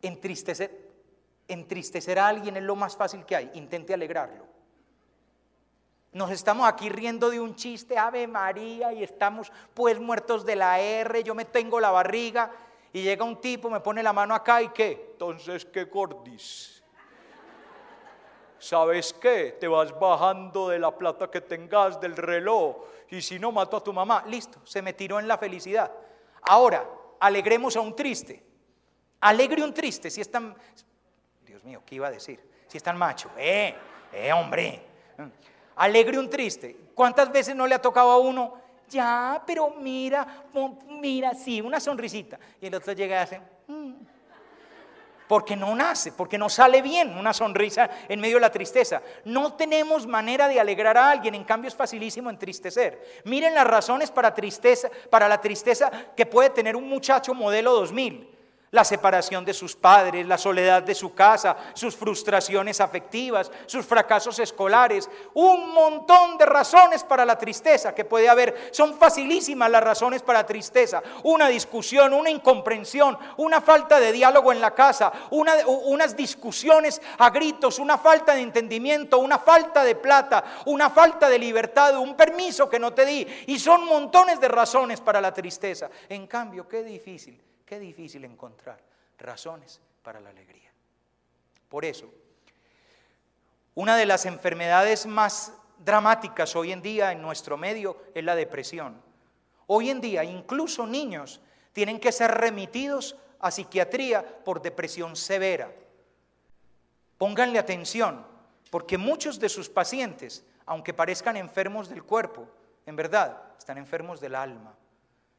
Entristecer Entristecer a alguien es lo más fácil que hay, intente alegrarlo. Nos estamos aquí riendo de un chiste, Ave María, y estamos pues muertos de la R, yo me tengo la barriga, y llega un tipo, me pone la mano acá y qué. Entonces, ¿qué gordis? ¿Sabes qué? Te vas bajando de la plata que tengas, del reloj, y si no, mato a tu mamá. Listo, se me tiró en la felicidad. Ahora, alegremos a un triste. Alegre un triste, si es tan mío, ¿qué iba a decir? Si es tan macho, ¡eh! ¡eh, hombre! Mm. Alegre un triste. ¿Cuántas veces no le ha tocado a uno? Ya, pero mira, mira, sí, una sonrisita. Y el otro llega y hace, mm". porque no nace, porque no sale bien una sonrisa en medio de la tristeza. No tenemos manera de alegrar a alguien, en cambio es facilísimo entristecer. Miren las razones para tristeza, para la tristeza que puede tener un muchacho modelo 2000 la separación de sus padres, la soledad de su casa, sus frustraciones afectivas, sus fracasos escolares, un montón de razones para la tristeza que puede haber. Son facilísimas las razones para tristeza. Una discusión, una incomprensión, una falta de diálogo en la casa, unas discusiones a gritos, una falta de entendimiento, una falta de plata, una falta de libertad, un permiso que no te di. Y son montones de razones para la tristeza. En cambio, qué difícil Qué difícil encontrar razones para la alegría. Por eso, una de las enfermedades más dramáticas hoy en día en nuestro medio es la depresión. Hoy en día incluso niños tienen que ser remitidos a psiquiatría por depresión severa. Pónganle atención, porque muchos de sus pacientes, aunque parezcan enfermos del cuerpo, en verdad están enfermos del alma,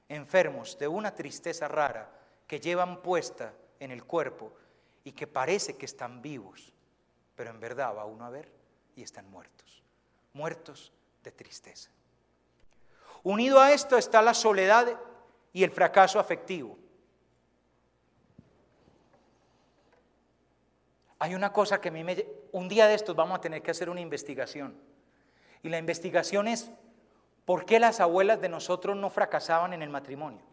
enfermos de una tristeza rara, que llevan puesta en el cuerpo y que parece que están vivos, pero en verdad va uno a ver y están muertos, muertos de tristeza. Unido a esto está la soledad y el fracaso afectivo. Hay una cosa que a mí me... Un día de estos vamos a tener que hacer una investigación. Y la investigación es por qué las abuelas de nosotros no fracasaban en el matrimonio.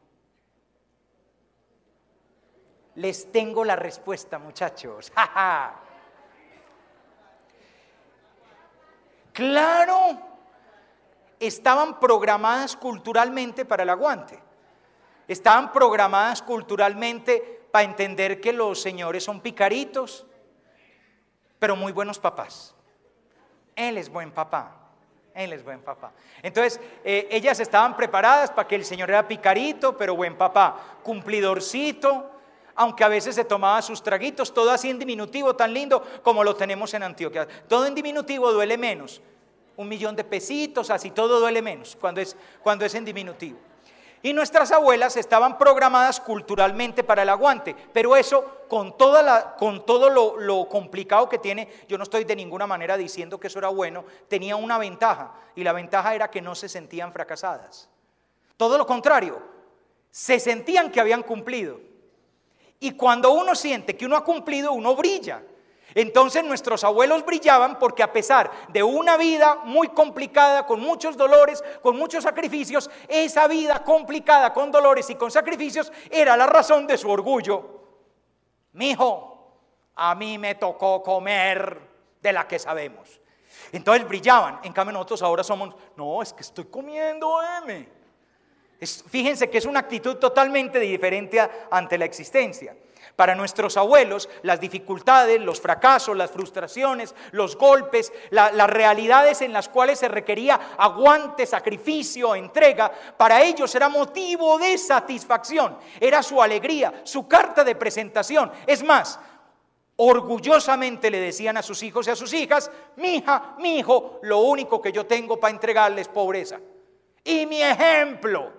Les tengo la respuesta, muchachos. Claro, estaban programadas culturalmente para el aguante. Estaban programadas culturalmente para entender que los señores son picaritos, pero muy buenos papás. Él es buen papá. Él es buen papá. Entonces, eh, ellas estaban preparadas para que el Señor era picarito, pero buen papá, cumplidorcito, aunque a veces se tomaba sus traguitos, todo así en diminutivo, tan lindo como lo tenemos en Antioquia. Todo en diminutivo duele menos. Un millón de pesitos, así todo duele menos cuando es, cuando es en diminutivo. Y nuestras abuelas estaban programadas culturalmente para el aguante, pero eso con, toda la, con todo lo, lo, complicado que tiene, yo no estoy de ninguna manera diciendo que eso era bueno, tenía una ventaja y la ventaja era que no se sentían fracasadas. Todo lo contrario, se sentían que habían cumplido. Y cuando uno siente que uno ha cumplido, uno brilla. Entonces nuestros abuelos brillaban porque a pesar de una vida muy complicada, con muchos dolores, con muchos sacrificios, esa vida complicada, con dolores y con sacrificios, era la razón de su orgullo. Mi hijo, a mí me tocó comer de la que sabemos. Entonces brillaban. En cambio nosotros ahora somos, no, es que estoy comiendo M fíjense que es una actitud totalmente diferente ante la existencia. Para nuestros abuelos, las dificultades, los fracasos, las frustraciones, los golpes, las realidades en las cuales se requería aguante, sacrificio, entrega, para ellos era motivo de satisfacción, era su alegría, su carta de presentación. Es más, orgullosamente le decían a sus hijos y a sus hijas, mi hija, mi hijo, lo único que yo tengo para entregarles pobreza. Y mi ejemplo,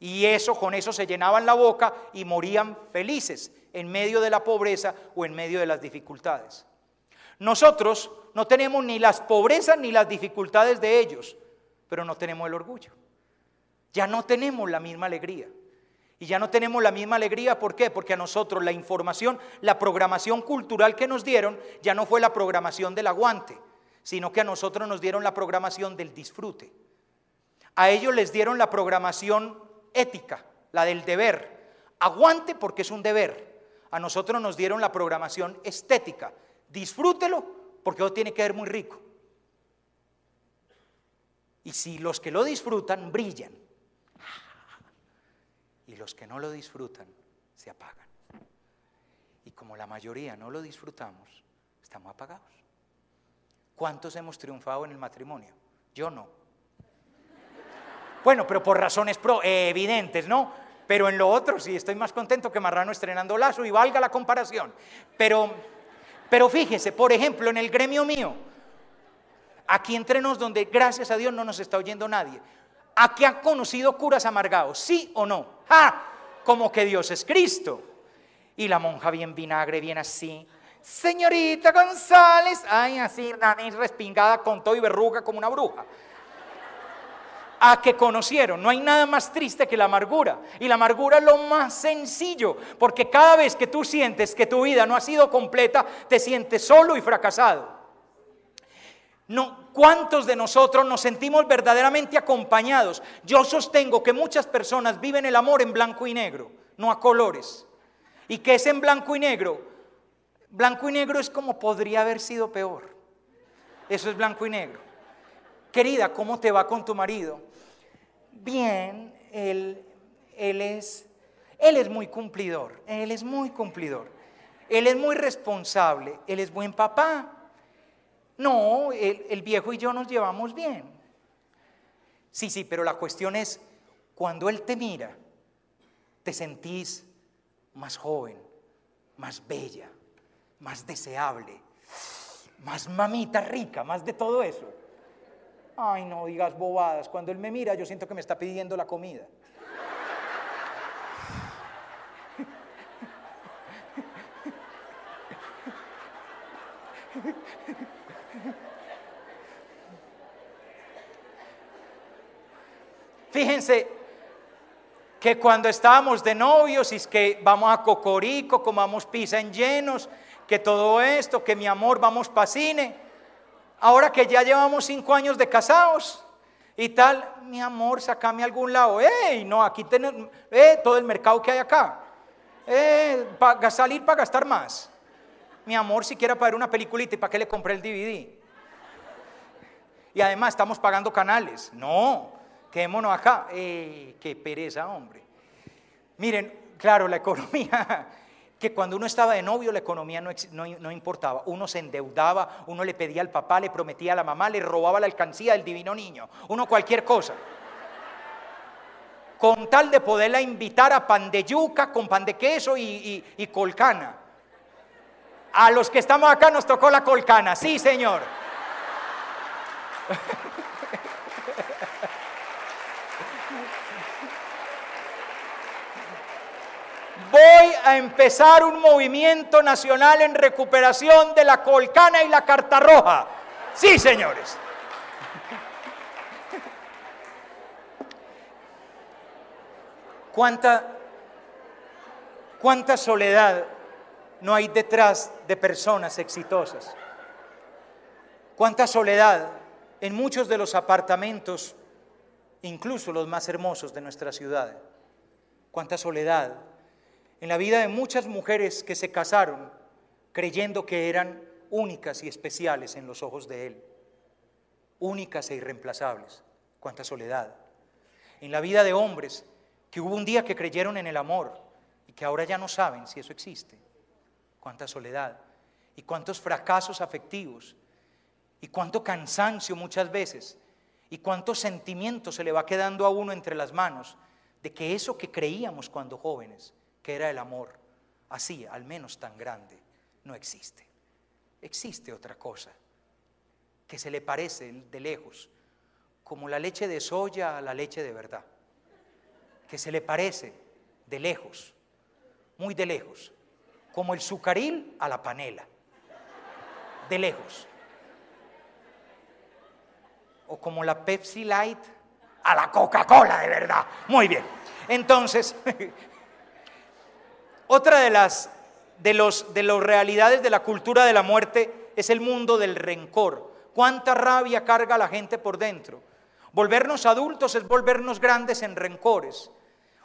y eso con eso se llenaban la boca y morían felices en medio de la pobreza o en medio de las dificultades. Nosotros no tenemos ni las pobrezas ni las dificultades de ellos, pero no tenemos el orgullo. Ya no tenemos la misma alegría. Y ya no tenemos la misma alegría, ¿por qué? Porque a nosotros la información, la programación cultural que nos dieron ya no fue la programación del aguante, sino que a nosotros nos dieron la programación del disfrute. A ellos les dieron la programación ética, la del deber. Aguante porque es un deber. A nosotros nos dieron la programación estética. Disfrútelo porque no tiene que ver muy rico. Y si los que lo disfrutan brillan y los que no lo disfrutan se apagan. Y como la mayoría no lo disfrutamos, estamos apagados. ¿Cuántos hemos triunfado en el matrimonio? Yo no. Bueno, pero por razones eh, evidentes, ¿no? Pero en lo otro sí estoy más contento que Marrano estrenando Lazo y valga la comparación. Pero, pero fíjese, por ejemplo, en el gremio mío, aquí entre nos donde gracias a Dios no nos está oyendo nadie, aquí han conocido curas amargados, sí o no. ¡Ja! Como que Dios es Cristo. Y la monja bien vinagre, bien así. Señorita González, ay, así, respingada con todo y verruga como una bruja a que conocieron. No hay nada más triste que la amargura. Y la amargura es lo más sencillo, porque cada vez que tú sientes que tu vida no ha sido completa, te sientes solo y fracasado. ¿Cuántos de nosotros nos sentimos verdaderamente acompañados? Yo sostengo que muchas personas viven el amor en blanco y negro, no a colores. ¿Y que es en blanco y negro? Blanco y negro es como podría haber sido peor. Eso es blanco y negro. Querida, ¿cómo te va con tu marido? bien, él, él, es, él es muy cumplidor, él es muy cumplidor, él es muy responsable, él es buen papá. No, el, el viejo y yo nos llevamos bien. Sí, sí, pero la cuestión es, cuando él te mira, te sentís más joven, más bella, más deseable, más mamita rica, más de todo eso ay no digas bobadas, cuando él me mira yo siento que me está pidiendo la comida. Fíjense que cuando estábamos de novios y es que vamos a Cocorico, comamos pizza en llenos, que todo esto, que mi amor, vamos para cine ahora que ya llevamos cinco años de casados y tal, mi amor, sacame a algún lado. ¡Ey! No, aquí tenemos eh, todo el mercado que hay acá. Eh, para salir para gastar más. Mi amor, si quiera para ver una peliculita, ¿y para qué le compré el DVD? Y además estamos pagando canales. No, quedémonos acá. Eh, ¡Qué pereza, hombre! Miren, claro, la economía que cuando uno estaba de novio la economía no, importaba. Uno se endeudaba, uno le pedía al papá, le prometía a la mamá, le robaba la alcancía del divino niño, uno cualquier cosa. Con tal de poderla invitar a pan de yuca, con pan de queso y, y colcana. A los que estamos acá nos tocó la colcana, sí señor. voy a empezar un movimiento nacional en recuperación de la colcana y la carta roja. Sí, señores. ¿Cuánta, cuánta soledad no hay detrás de personas exitosas? ¿Cuánta soledad en muchos de los apartamentos, incluso los más hermosos de nuestra ciudad? ¿Cuánta soledad en la vida de muchas mujeres que se casaron creyendo que eran únicas y especiales en los ojos de Él, únicas e irreemplazables. Cuánta soledad. En la vida de hombres que hubo un día que creyeron en el amor y que ahora ya no saben si eso existe. Cuánta soledad y cuántos fracasos afectivos y cuánto cansancio muchas veces y cuántos sentimientos se le va quedando a uno entre las manos de que eso que creíamos cuando jóvenes que era el amor, así, al menos tan grande, no existe. Existe otra cosa que se le parece de lejos, como la leche de soya a la leche de verdad, que se le parece de lejos, muy de lejos, como el sucaril a la panela, de lejos, o como la Pepsi Light a la Coca-Cola de verdad, muy bien. Entonces, Otra de las de los, de realidades de la cultura de la muerte es el mundo del rencor. ¿Cuánta rabia carga la gente por dentro? Volvernos adultos es volvernos grandes en rencores.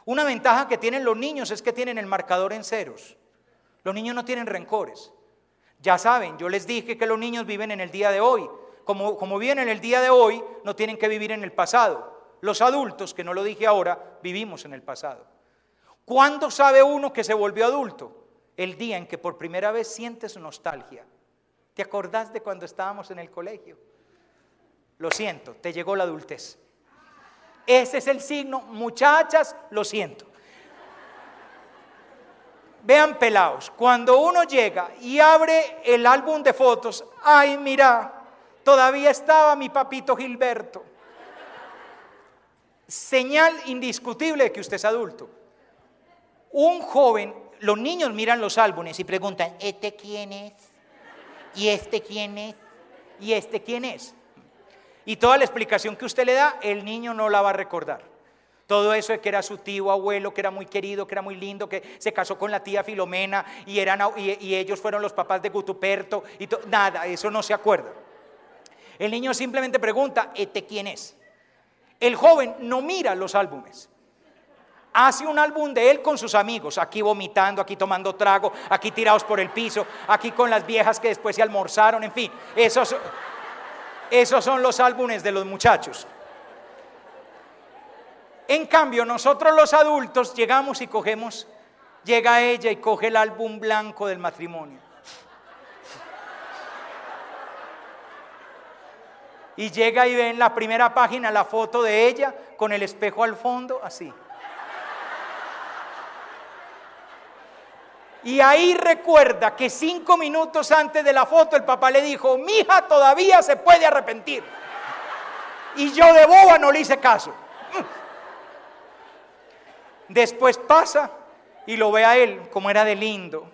Una ventaja que tienen los niños es que tienen el marcador en ceros. Los niños no tienen rencores. Ya saben, yo les dije que los niños viven en el día de hoy. Como, como viven en el día de hoy, no tienen que vivir en el pasado. Los adultos, que no lo dije ahora, vivimos en el pasado. ¿Cuándo sabe uno que se volvió adulto? El día en que por primera vez sientes nostalgia. ¿Te acordás de cuando estábamos en el colegio? Lo siento, te llegó la adultez. Ese es el signo, muchachas, lo siento. Vean pelados, cuando uno llega y abre el álbum de fotos, ay, mira, todavía estaba mi papito Gilberto. Señal indiscutible de que usted es adulto un joven, los niños miran los álbumes y preguntan, ¿este quién es? ¿Y este quién es? ¿Y este quién es? Y toda la explicación que usted le da, el niño no la va a recordar. Todo eso de que era su tío, abuelo, que era muy querido, que era muy lindo, que se casó con la tía Filomena y, eran, y, ellos fueron los papás de Gutuperto, y nada, eso no se acuerda. El niño simplemente pregunta, ¿este quién es? El joven no mira los álbumes hace un álbum de él con sus amigos, aquí vomitando, aquí tomando trago, aquí tirados por el piso, aquí con las viejas que después se almorzaron, en fin, esos, son los álbumes de los muchachos. En cambio, nosotros los adultos llegamos y cogemos, llega ella y coge el álbum blanco del matrimonio. Y llega y ve en la primera página la foto de ella con el espejo al fondo, así. Y ahí recuerda que cinco minutos antes de la foto el papá le dijo, mi hija todavía se puede arrepentir. Y yo de boba no le hice caso. Después pasa y lo ve a él, como era de lindo.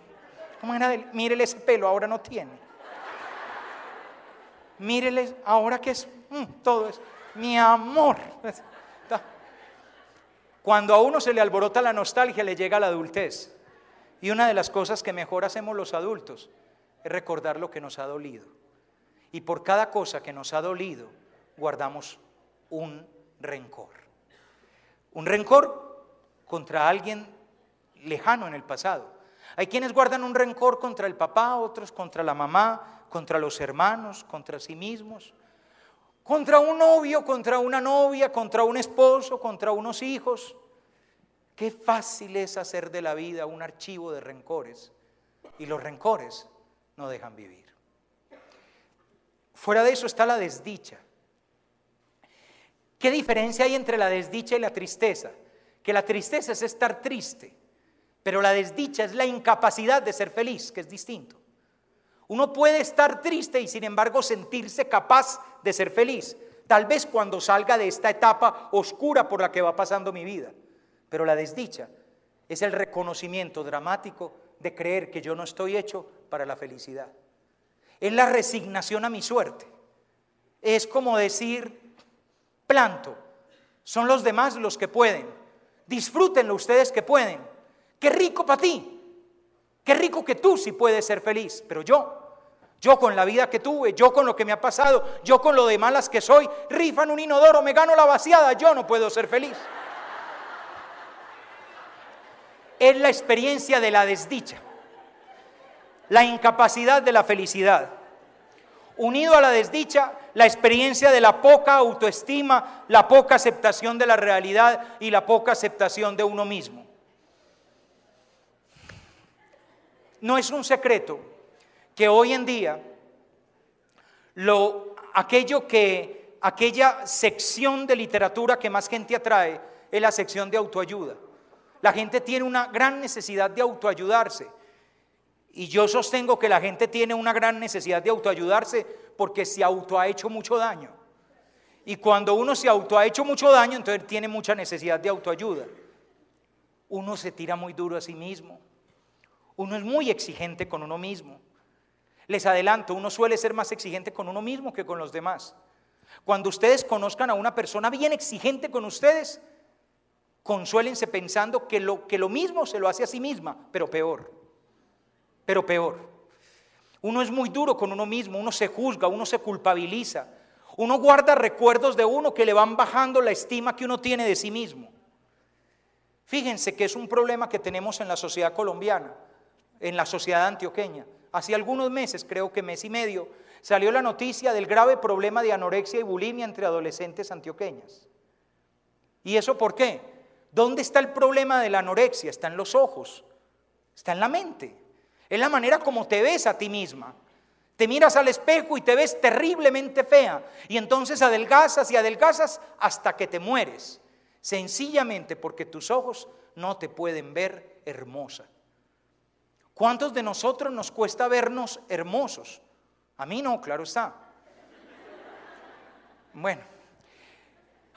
mírele ese pelo, ahora no tiene. Mírele, ahora que es mm, todo es mi amor. Cuando a uno se le alborota la nostalgia, le llega la adultez. Y una de las cosas que mejor hacemos los adultos es recordar lo que nos ha dolido. Y por cada cosa que nos ha dolido, guardamos un rencor. Un rencor contra alguien lejano en el pasado. Hay quienes guardan un rencor contra el papá, otros contra la mamá, contra los hermanos, contra sí mismos, contra un novio, contra una novia, contra un esposo, contra unos hijos, Qué fácil es hacer de la vida un archivo de rencores y los rencores no dejan vivir. Fuera de eso está la desdicha. ¿Qué diferencia hay entre la desdicha y la tristeza? Que la tristeza es estar triste, pero la desdicha es la incapacidad de ser feliz, que es distinto. Uno puede estar triste y sin embargo sentirse capaz de ser feliz, tal vez cuando salga de esta etapa oscura por la que va pasando mi vida. Pero la desdicha es el reconocimiento dramático de creer que yo no estoy hecho para la felicidad. Es la resignación a mi suerte. Es como decir, planto, son los demás los que pueden. Disfrútenlo ustedes que pueden. Qué rico para ti. Qué rico que tú sí puedes ser feliz, pero yo, yo con la vida que tuve, yo con lo que me ha pasado, yo con lo de malas que soy, rifan un inodoro, me gano la vaciada, yo no puedo ser feliz es la experiencia de la desdicha, la incapacidad de la felicidad. Unido a la desdicha, la experiencia de la poca autoestima, la poca aceptación de la realidad y la poca aceptación de uno mismo. No es un secreto que hoy en día lo, aquello que aquella sección de literatura que más gente atrae es la sección de autoayuda. La gente tiene una gran necesidad de autoayudarse. Y yo sostengo que la gente tiene una gran necesidad de autoayudarse porque se auto ha hecho mucho daño. Y cuando uno se auto ha hecho mucho daño, entonces tiene mucha necesidad de autoayuda. Uno se tira muy duro a sí mismo. Uno es muy exigente con uno mismo. Les adelanto, uno suele ser más exigente con uno mismo que con los demás. Cuando ustedes conozcan a una persona bien exigente con ustedes, Consuélense pensando que lo, que lo mismo se lo hace a sí misma, pero peor. Pero peor. Uno es muy duro con uno mismo, uno se juzga, uno se culpabiliza, uno guarda recuerdos de uno que le van bajando la estima que uno tiene de sí mismo. Fíjense que es un problema que tenemos en la sociedad colombiana, en la sociedad antioqueña. Hace algunos meses, creo que mes y medio, salió la noticia del grave problema de anorexia y bulimia entre adolescentes antioqueñas. ¿Y eso por qué? ¿Dónde está el problema de la anorexia? Está en los ojos, está en la mente. en la manera como te ves a ti misma. Te miras al espejo y te ves terriblemente fea. Y entonces adelgazas y adelgazas hasta que te mueres. Sencillamente porque tus ojos no te pueden ver hermosa. ¿Cuántos de nosotros nos cuesta vernos hermosos? A mí no, claro está. Bueno.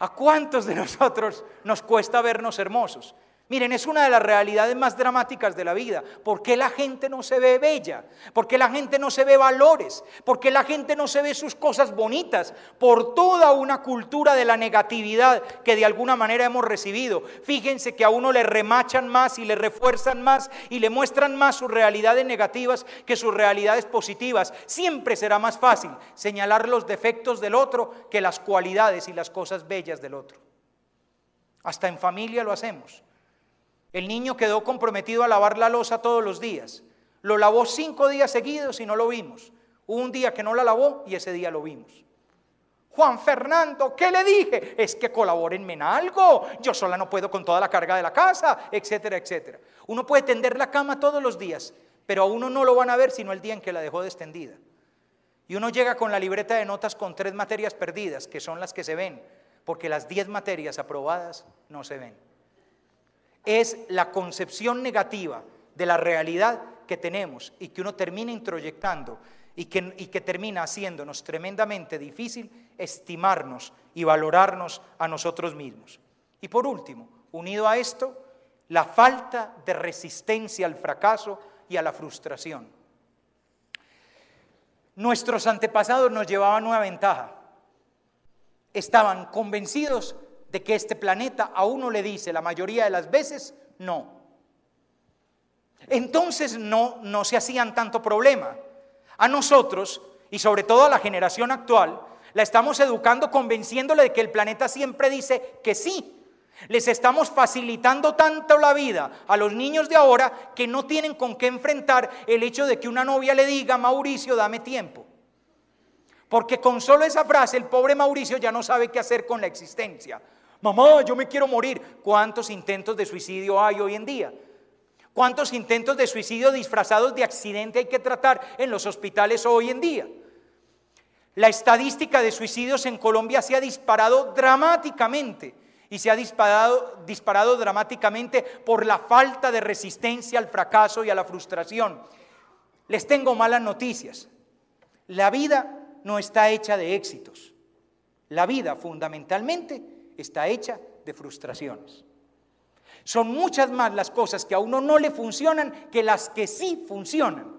¿A cuántos de nosotros nos cuesta vernos hermosos? Miren, es una de las realidades más dramáticas de la vida. ¿Por qué la gente no se ve bella? ¿Por qué la gente no se ve valores? ¿Por qué la gente no se ve sus cosas bonitas? Por toda una cultura de la negatividad que de alguna manera hemos recibido. Fíjense que a uno le remachan más y le refuerzan más y le muestran más sus realidades negativas que sus realidades positivas. Siempre será más fácil señalar los defectos del otro que las cualidades y las cosas bellas del otro. Hasta en familia lo hacemos. El niño quedó comprometido a lavar la losa todos los días. Lo lavó cinco días seguidos y no lo vimos. Hubo un día que no la lavó y ese día lo vimos. Juan Fernando, ¿qué le dije? Es que colabórenme en algo. Yo sola no puedo con toda la carga de la casa, etcétera, etcétera. Uno puede tender la cama todos los días, pero a uno no lo van a ver sino el día en que la dejó extendida. Y uno llega con la libreta de notas con tres materias perdidas, que son las que se ven, porque las diez materias aprobadas no se ven es la concepción negativa de la realidad que tenemos y que uno termina introyectando y que, termina haciéndonos tremendamente difícil estimarnos y valorarnos a nosotros mismos. Y por último, unido a esto, la falta de resistencia al fracaso y a la frustración. Nuestros antepasados nos llevaban una ventaja. Estaban convencidos de que este planeta a uno le dice la mayoría de las veces no. Entonces no, no se hacían tanto problema. A nosotros, y sobre todo a la generación actual, la estamos educando convenciéndole de que el planeta siempre dice que sí. Les estamos facilitando tanto la vida a los niños de ahora que no tienen con qué enfrentar el hecho de que una novia le diga, Mauricio, dame tiempo. Porque con solo esa frase el pobre Mauricio ya no sabe qué hacer con la existencia. Mamá, yo me quiero morir. ¿Cuántos intentos de suicidio hay hoy en día? ¿Cuántos intentos de suicidio disfrazados de accidente hay que tratar en los hospitales hoy en día? La estadística de suicidios en Colombia se ha disparado dramáticamente y se ha disparado, dramáticamente por la falta de resistencia al fracaso y a la frustración. Les tengo malas noticias. La vida no está hecha de éxitos. La vida fundamentalmente está hecha de frustraciones. Son muchas más las cosas que a uno no le funcionan que las que sí funcionan.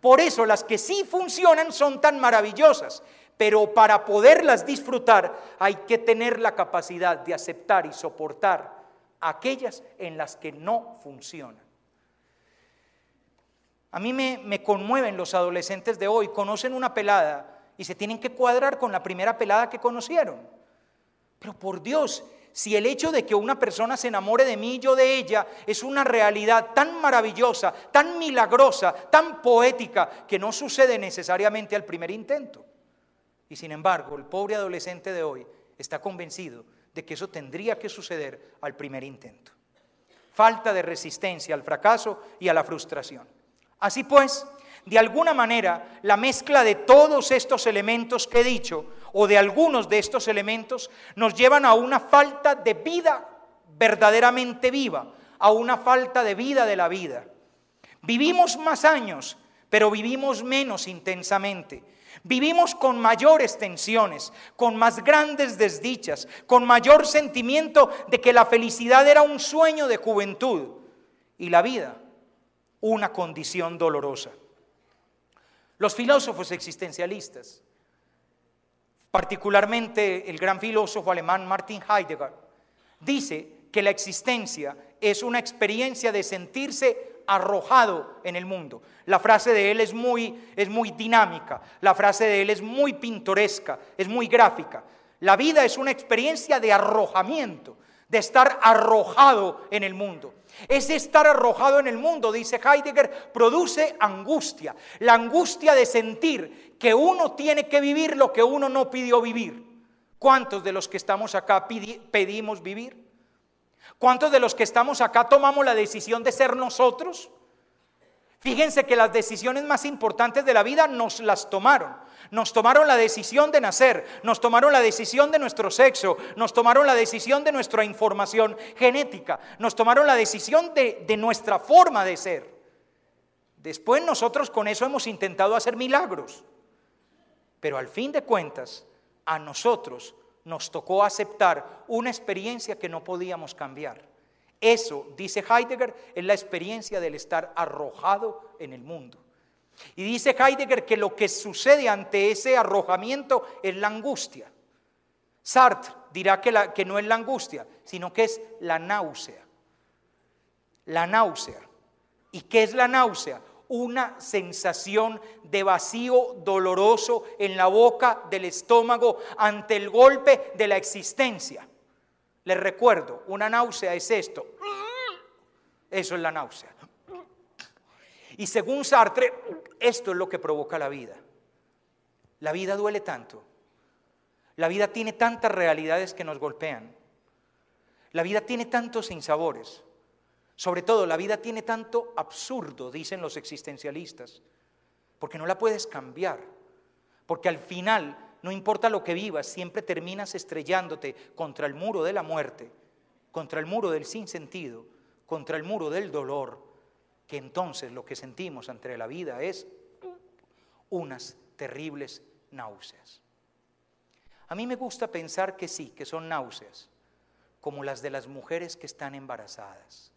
Por eso las que sí funcionan son tan maravillosas, pero para poderlas disfrutar hay que tener la capacidad de aceptar y soportar aquellas en las que no funcionan. A mí me, conmueven los adolescentes de hoy, conocen una pelada y se tienen que cuadrar con la primera pelada que conocieron. Pero por Dios, si el hecho de que una persona se enamore de mí y yo de ella es una realidad tan maravillosa, tan milagrosa, tan poética, que no sucede necesariamente al primer intento. Y sin embargo, el pobre adolescente de hoy está convencido de que eso tendría que suceder al primer intento. Falta de resistencia al fracaso y a la frustración. Así pues, de alguna manera, la mezcla de todos estos elementos que he dicho, o de algunos de estos elementos, nos llevan a una falta de vida verdaderamente viva, a una falta de vida de la vida. Vivimos más años, pero vivimos menos intensamente. Vivimos con mayores tensiones, con más grandes desdichas, con mayor sentimiento de que la felicidad era un sueño de juventud y la vida una condición dolorosa. Los filósofos existencialistas, particularmente el gran filósofo alemán Martin Heidegger, dice que la existencia es una experiencia de sentirse arrojado en el mundo. La frase de él es muy, es muy dinámica, la frase de él es muy pintoresca, es muy gráfica. La vida es una experiencia de arrojamiento, de estar arrojado en el mundo. Ese estar arrojado en el mundo, dice Heidegger, produce angustia. La angustia de sentir que uno tiene que vivir lo que uno no pidió vivir. ¿Cuántos de los que estamos acá pedimos vivir? ¿Cuántos de los que estamos acá tomamos la decisión de ser nosotros? Fíjense que las decisiones más importantes de la vida nos las tomaron. Nos tomaron la decisión de nacer, nos tomaron la decisión de nuestro sexo, nos tomaron la decisión de nuestra información genética, nos tomaron la decisión de, nuestra forma de ser. Después nosotros con eso hemos intentado hacer milagros. Pero al fin de cuentas, a nosotros nos tocó aceptar una experiencia que no podíamos cambiar. Eso, dice Heidegger, es la experiencia del estar arrojado en el mundo. Y dice Heidegger que lo que sucede ante ese arrojamiento es la angustia. Sartre dirá que, no es la angustia, sino que es la náusea. La náusea. ¿Y qué es la náusea? una sensación de vacío doloroso en la boca del estómago ante el golpe de la existencia. Les recuerdo, una náusea es esto. Eso es la náusea. Y según Sartre, esto es lo que provoca la vida. La vida duele tanto. La vida tiene tantas realidades que nos golpean. La vida tiene tantos sinsabores. Sobre todo, la vida tiene tanto absurdo, dicen los existencialistas, porque no la puedes cambiar. Porque al final, no importa lo que vivas, siempre terminas estrellándote contra el muro de la muerte, contra el muro del sinsentido, contra el muro del dolor, que entonces lo que sentimos ante la vida es unas terribles náuseas. A mí me gusta pensar que sí, que son náuseas, como las de las mujeres que están embarazadas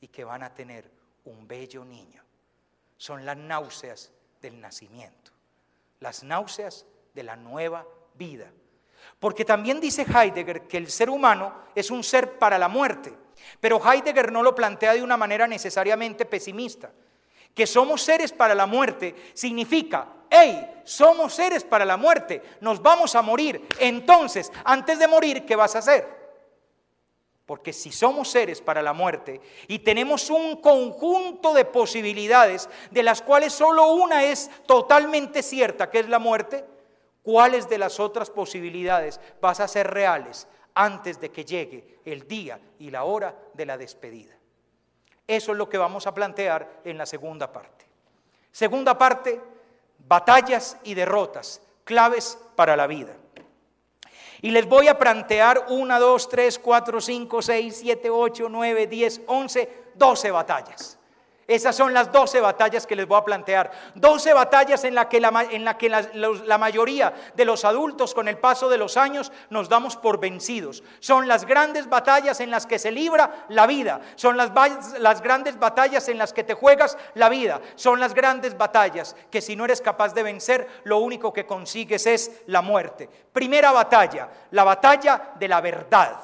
y que van a tener un bello niño. Son las náuseas del nacimiento, las náuseas de la nueva vida. Porque también dice Heidegger que el ser humano es un ser para la muerte. Pero Heidegger no lo plantea de una manera necesariamente pesimista. Que somos seres para la muerte significa, hey, somos seres para la muerte, nos vamos a morir. Entonces, antes de morir, ¿qué vas a hacer? Porque si somos seres para la muerte y tenemos un conjunto de posibilidades de las cuales solo una es totalmente cierta, que es la muerte, ¿cuáles de las otras posibilidades vas a ser reales antes de que llegue el día y la hora de la despedida. Eso es lo que vamos a plantear en la segunda parte. Segunda parte, batallas y derrotas, claves para la vida. Y les voy a plantear 1, 2, 3, 4, 5, 6, 7, 8, 9, 10, 11, 12 batallas. Esas son las 12 batallas que les voy a plantear. 12 batallas en las que, la, en la, que la mayoría de los adultos con el paso de los años nos damos por vencidos. Son las grandes batallas en las que se libra la vida. Son las, las grandes batallas en las que te juegas la vida. Son las grandes batallas que si no eres capaz de vencer, lo único que consigues es la muerte. Primera batalla, la batalla de la verdad.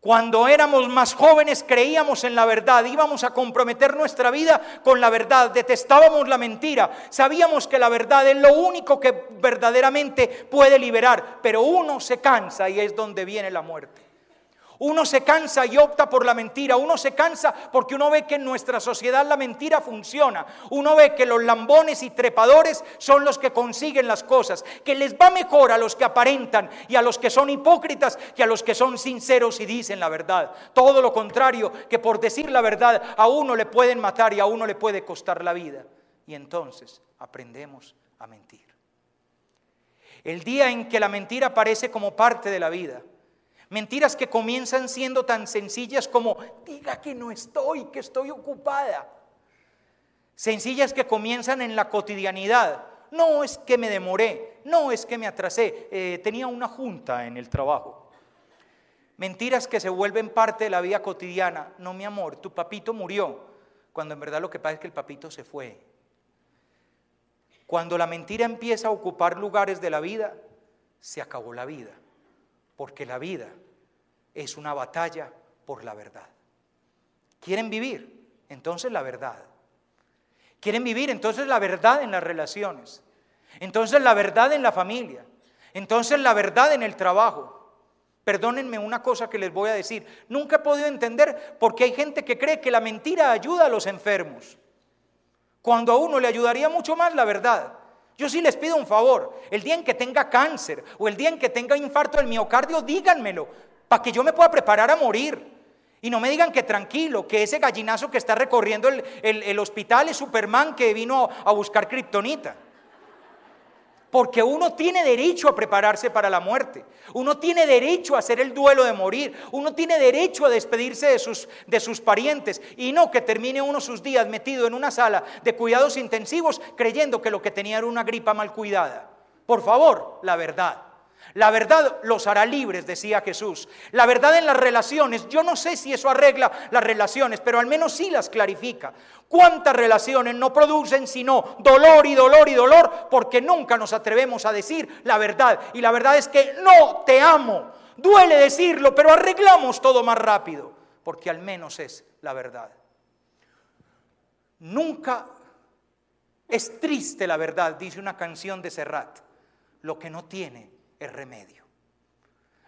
Cuando éramos más jóvenes creíamos en la verdad, íbamos a comprometer nuestra vida con la verdad, detestábamos la mentira, sabíamos que la verdad es lo único que verdaderamente puede liberar, pero uno se cansa y es donde viene la muerte. Uno se cansa y opta por la mentira. Uno se cansa porque uno ve que en nuestra sociedad la mentira funciona. Uno ve que los lambones y trepadores son los que consiguen las cosas. Que les va mejor a los que aparentan y a los que son hipócritas que a los que son sinceros y dicen la verdad. Todo lo contrario, que por decir la verdad a uno le pueden matar y a uno le puede costar la vida. Y entonces aprendemos a mentir. El día en que la mentira aparece como parte de la vida Mentiras que comienzan siendo tan sencillas como diga que no estoy, que estoy ocupada. Sencillas que comienzan en la cotidianidad. No es que me demoré, no es que me atrasé, eh, tenía una junta en el trabajo. Mentiras que se vuelven parte de la vida cotidiana. No, mi amor, tu papito murió, cuando en verdad lo que pasa es que el papito se fue. Cuando la mentira empieza a ocupar lugares de la vida, se acabó la vida porque la vida es una batalla por la verdad. ¿Quieren vivir? Entonces la verdad. ¿Quieren vivir? Entonces la verdad en las relaciones. Entonces la verdad en la familia. Entonces la verdad en el trabajo. Perdónenme una cosa que les voy a decir. Nunca he podido entender por qué hay gente que cree que la mentira ayuda a los enfermos. Cuando a uno le ayudaría mucho más la verdad. Yo sí les pido un favor. El día en que tenga cáncer o el día en que tenga infarto del miocardio, díganmelo para que yo me pueda preparar a morir. Y no me digan que tranquilo, que ese gallinazo que está recorriendo el, hospital es Superman que vino a, buscar kriptonita. Porque uno tiene derecho a prepararse para la muerte, uno tiene derecho a hacer el duelo de morir, uno tiene derecho a despedirse de sus, de sus parientes y no que termine uno sus días metido en una sala de cuidados intensivos creyendo que lo que tenía era una gripa mal cuidada. Por favor, la verdad. La verdad los hará libres, decía Jesús. La verdad en las relaciones, yo no sé si eso arregla las relaciones, pero al menos sí las clarifica. ¿Cuántas relaciones no producen sino dolor y dolor y dolor? Porque nunca nos atrevemos a decir la verdad. Y la verdad es que no te amo. Duele decirlo, pero arreglamos todo más rápido, porque al menos es la verdad. Nunca es triste la verdad, dice una canción de Serrat. Lo que no tiene el remedio.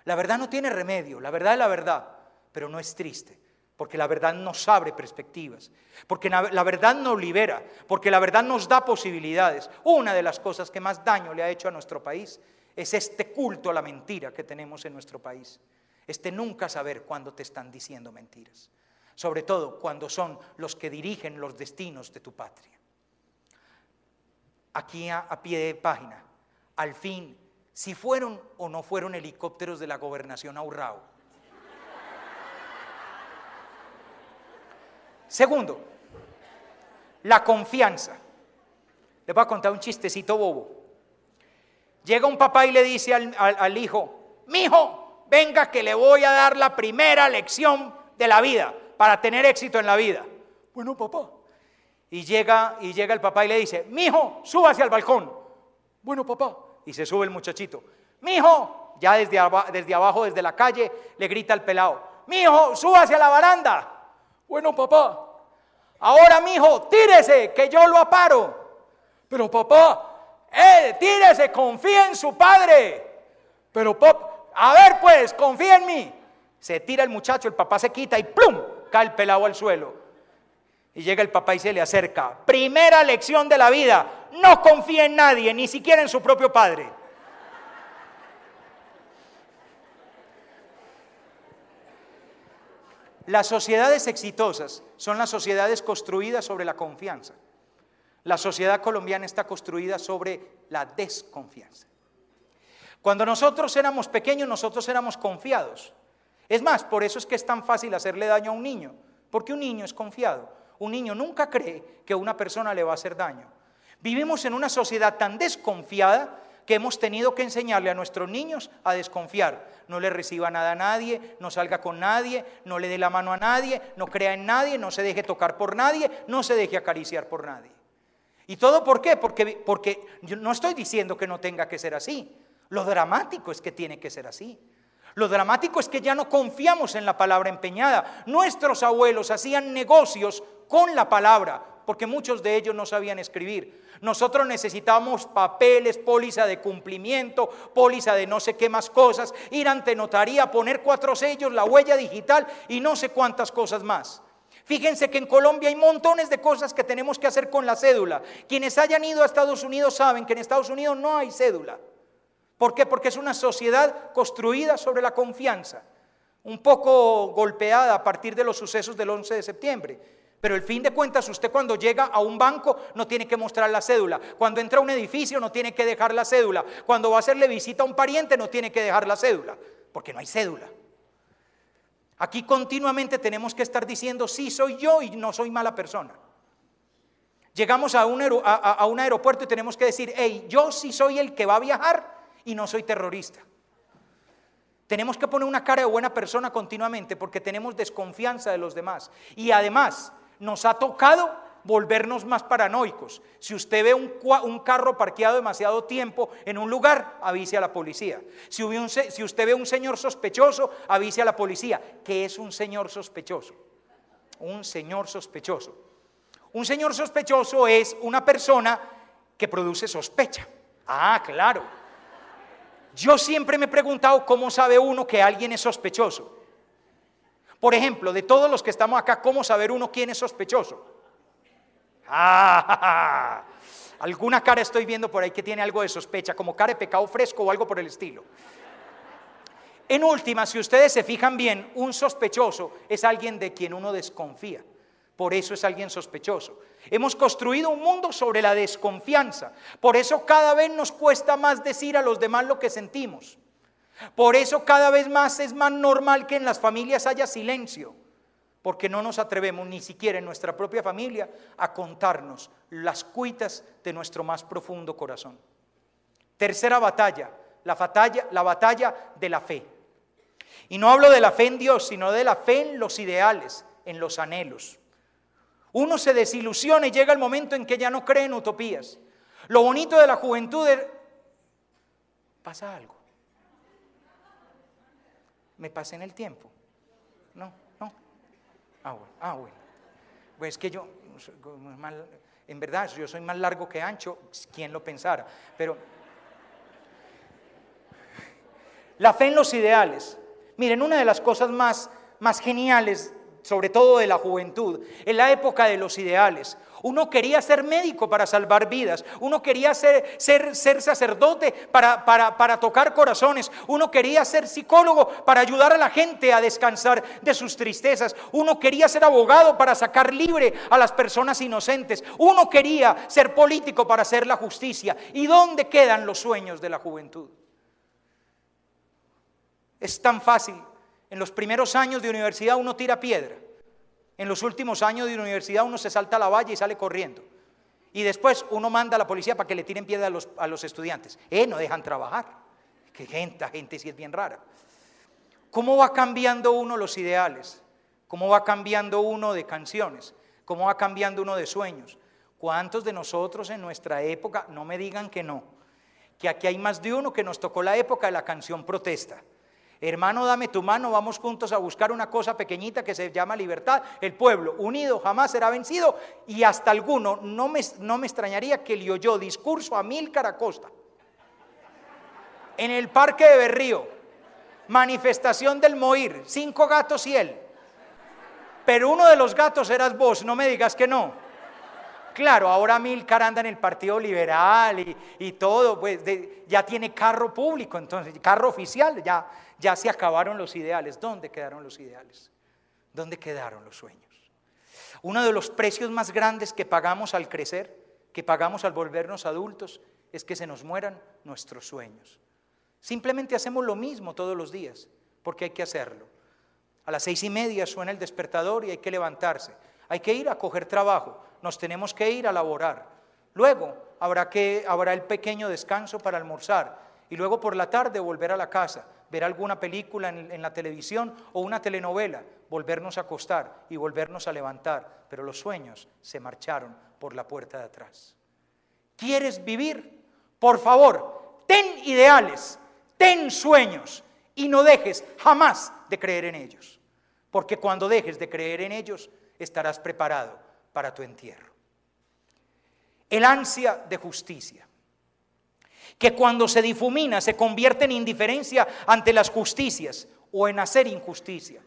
La verdad no tiene remedio, la verdad es la verdad, pero no es triste, porque la verdad nos abre perspectivas, porque la verdad nos libera, porque la verdad nos da posibilidades. Una de las cosas que más daño le ha hecho a nuestro país es este culto a la mentira que tenemos en nuestro país, este nunca saber cuándo te están diciendo mentiras, sobre todo cuando son los que dirigen los destinos de tu patria. Aquí a, a pie de página, al fin si fueron o no fueron helicópteros de la gobernación ahorrado Segundo, la confianza. Les voy a contar un chistecito bobo. Llega un papá y le dice al, hijo, mijo, hijo, venga que le voy a dar la primera lección de la vida para tener éxito en la vida. Bueno, papá. Y llega, y llega el papá y le dice, mijo, hijo, hacia el balcón. Bueno, papá. Y se sube el muchachito. Mijo, ya desde, desde abajo, desde la calle, le grita al pelado. Mijo, suba hacia la baranda. Bueno, papá. Ahora, mijo, tírese, que yo lo aparo. Pero, papá, ...eh, tírese, confía en su padre. Pero, papá, a ver, pues, confía en mí. Se tira el muchacho, el papá se quita y ¡plum! Cae el pelado al suelo. Y llega el papá y se le acerca. Primera lección de la vida no confía en nadie, ni siquiera en su propio padre. Las sociedades exitosas son las sociedades construidas sobre la confianza. La sociedad colombiana está construida sobre la desconfianza. Cuando nosotros éramos pequeños, nosotros éramos confiados. Es más, por eso es que es tan fácil hacerle daño a un niño, porque un niño es confiado. Un niño nunca cree que una persona le va a hacer daño. Vivimos en una sociedad tan desconfiada que hemos tenido que enseñarle a nuestros niños a desconfiar. No le reciba nada a nadie, no salga con nadie, no le dé la mano a nadie, no crea en nadie, no se deje tocar por nadie, no se deje acariciar por nadie. ¿Y todo por qué? Porque, yo no estoy diciendo que no tenga que ser así. Lo dramático es que tiene que ser así. Lo dramático es que ya no confiamos en la palabra empeñada. Nuestros abuelos hacían negocios con la palabra, porque muchos de ellos no sabían escribir. Nosotros necesitamos papeles, póliza de cumplimiento, póliza de no sé qué más cosas, ir ante notaría, poner cuatro sellos, la huella digital y no sé cuántas cosas más. Fíjense que en Colombia hay montones de cosas que tenemos que hacer con la cédula. Quienes hayan ido a Estados Unidos saben que en Estados Unidos no hay cédula. ¿Por qué? Porque es una sociedad construida sobre la confianza, un poco golpeada a partir de los sucesos del 11 de septiembre. Pero el fin de cuentas, usted cuando llega a un banco no tiene que mostrar la cédula. Cuando entra a un edificio no tiene que dejar la cédula. Cuando va a hacerle visita a un pariente no tiene que dejar la cédula, porque no hay cédula. Aquí continuamente tenemos que estar diciendo, sí, soy yo y no soy mala persona. Llegamos a un, a un aeropuerto y tenemos que decir, hey, yo sí soy el que va a viajar y no soy terrorista. Tenemos que poner una cara de buena persona continuamente porque tenemos desconfianza de los demás. Y además, nos ha tocado volvernos más paranoicos. Si usted ve un, carro parqueado demasiado tiempo en un lugar, avise a la policía. Si, si usted ve un señor sospechoso, avise a la policía. ¿Qué es un señor sospechoso? Un señor sospechoso. Un señor sospechoso es una persona que produce sospecha. Ah, claro. Yo siempre me he preguntado cómo sabe uno que alguien es sospechoso. Por ejemplo, de todos los que estamos acá, ¿cómo saber uno quién es sospechoso? ¡Ah! Alguna cara estoy viendo por ahí que tiene algo de sospecha, como cara de pecado fresco o algo por el estilo. En última, si ustedes se fijan bien, un sospechoso es alguien de quien uno desconfía. Por eso es alguien sospechoso. Hemos construido un mundo sobre la desconfianza. Por eso cada vez nos cuesta más decir a los demás lo que sentimos. Por eso cada vez más es más normal que en las familias haya silencio, porque no nos atrevemos ni siquiera en nuestra propia familia a contarnos las cuitas de nuestro más profundo corazón. Tercera batalla, la batalla, la batalla de la fe. Y no hablo de la fe en Dios, sino de la fe en los ideales, en los anhelos. Uno se desilusiona y llega el momento en que ya no cree en utopías. Lo bonito de la juventud es, pasa algo me pasé en el tiempo. No, no. Ah, bueno. Ah, bueno. Pues es que yo, en verdad, yo soy más largo que ancho, pues, quien lo pensara? Pero la fe en los ideales. Miren, una de las cosas más, más geniales sobre todo de la juventud, en la época de los ideales. Uno quería ser médico para salvar vidas, uno quería ser, sacerdote para, para tocar corazones, uno quería ser psicólogo para ayudar a la gente a descansar de sus tristezas, uno quería ser abogado para sacar libre a las personas inocentes, uno quería ser político para hacer la justicia. ¿Y dónde quedan los sueños de la juventud? Es tan fácil en los primeros años de universidad uno tira piedra. En los últimos años de universidad uno se salta a la valla y sale corriendo. Y después uno manda a la policía para que le tiren piedra a los, estudiantes. Eh, no dejan trabajar. Qué gente, gente si es bien rara. ¿Cómo va cambiando uno los ideales? ¿Cómo va cambiando uno de canciones? ¿Cómo va cambiando uno de sueños? ¿Cuántos de nosotros en nuestra época, no me digan que no, que aquí hay más de uno que nos tocó la época de la canción protesta? hermano, dame tu mano, vamos juntos a buscar una cosa pequeñita que se llama libertad. El pueblo unido jamás será vencido y hasta alguno, no me, no me extrañaría que le oyó discurso a mil Acosta, en el parque de Berrío, manifestación del Moir, cinco gatos y él. Pero uno de los gatos eras vos, no me digas que no. Claro, ahora Milcar anda en el Partido Liberal y, todo, pues ya tiene carro público, entonces, carro oficial, ya ya se acabaron los ideales. ¿Dónde quedaron los ideales? ¿Dónde quedaron los sueños? Uno de los precios más grandes que pagamos al crecer, que pagamos al volvernos adultos, es que se nos mueran nuestros sueños. Simplemente hacemos lo mismo todos los días, porque hay que hacerlo. A las seis y media suena el despertador y hay que levantarse. Hay que ir a coger trabajo, nos tenemos que ir a laborar. Luego habrá, que, habrá el pequeño descanso para almorzar y luego por la tarde volver a la casa ver alguna película en, la televisión o una telenovela, volvernos a acostar y volvernos a levantar, pero los sueños se marcharon por la puerta de atrás. ¿Quieres vivir? Por favor, ten ideales, ten sueños y no dejes jamás de creer en ellos, porque cuando dejes de creer en ellos estarás preparado para tu entierro. El ansia de justicia que cuando se difumina se convierte en indiferencia ante las justicias o en hacer injusticia.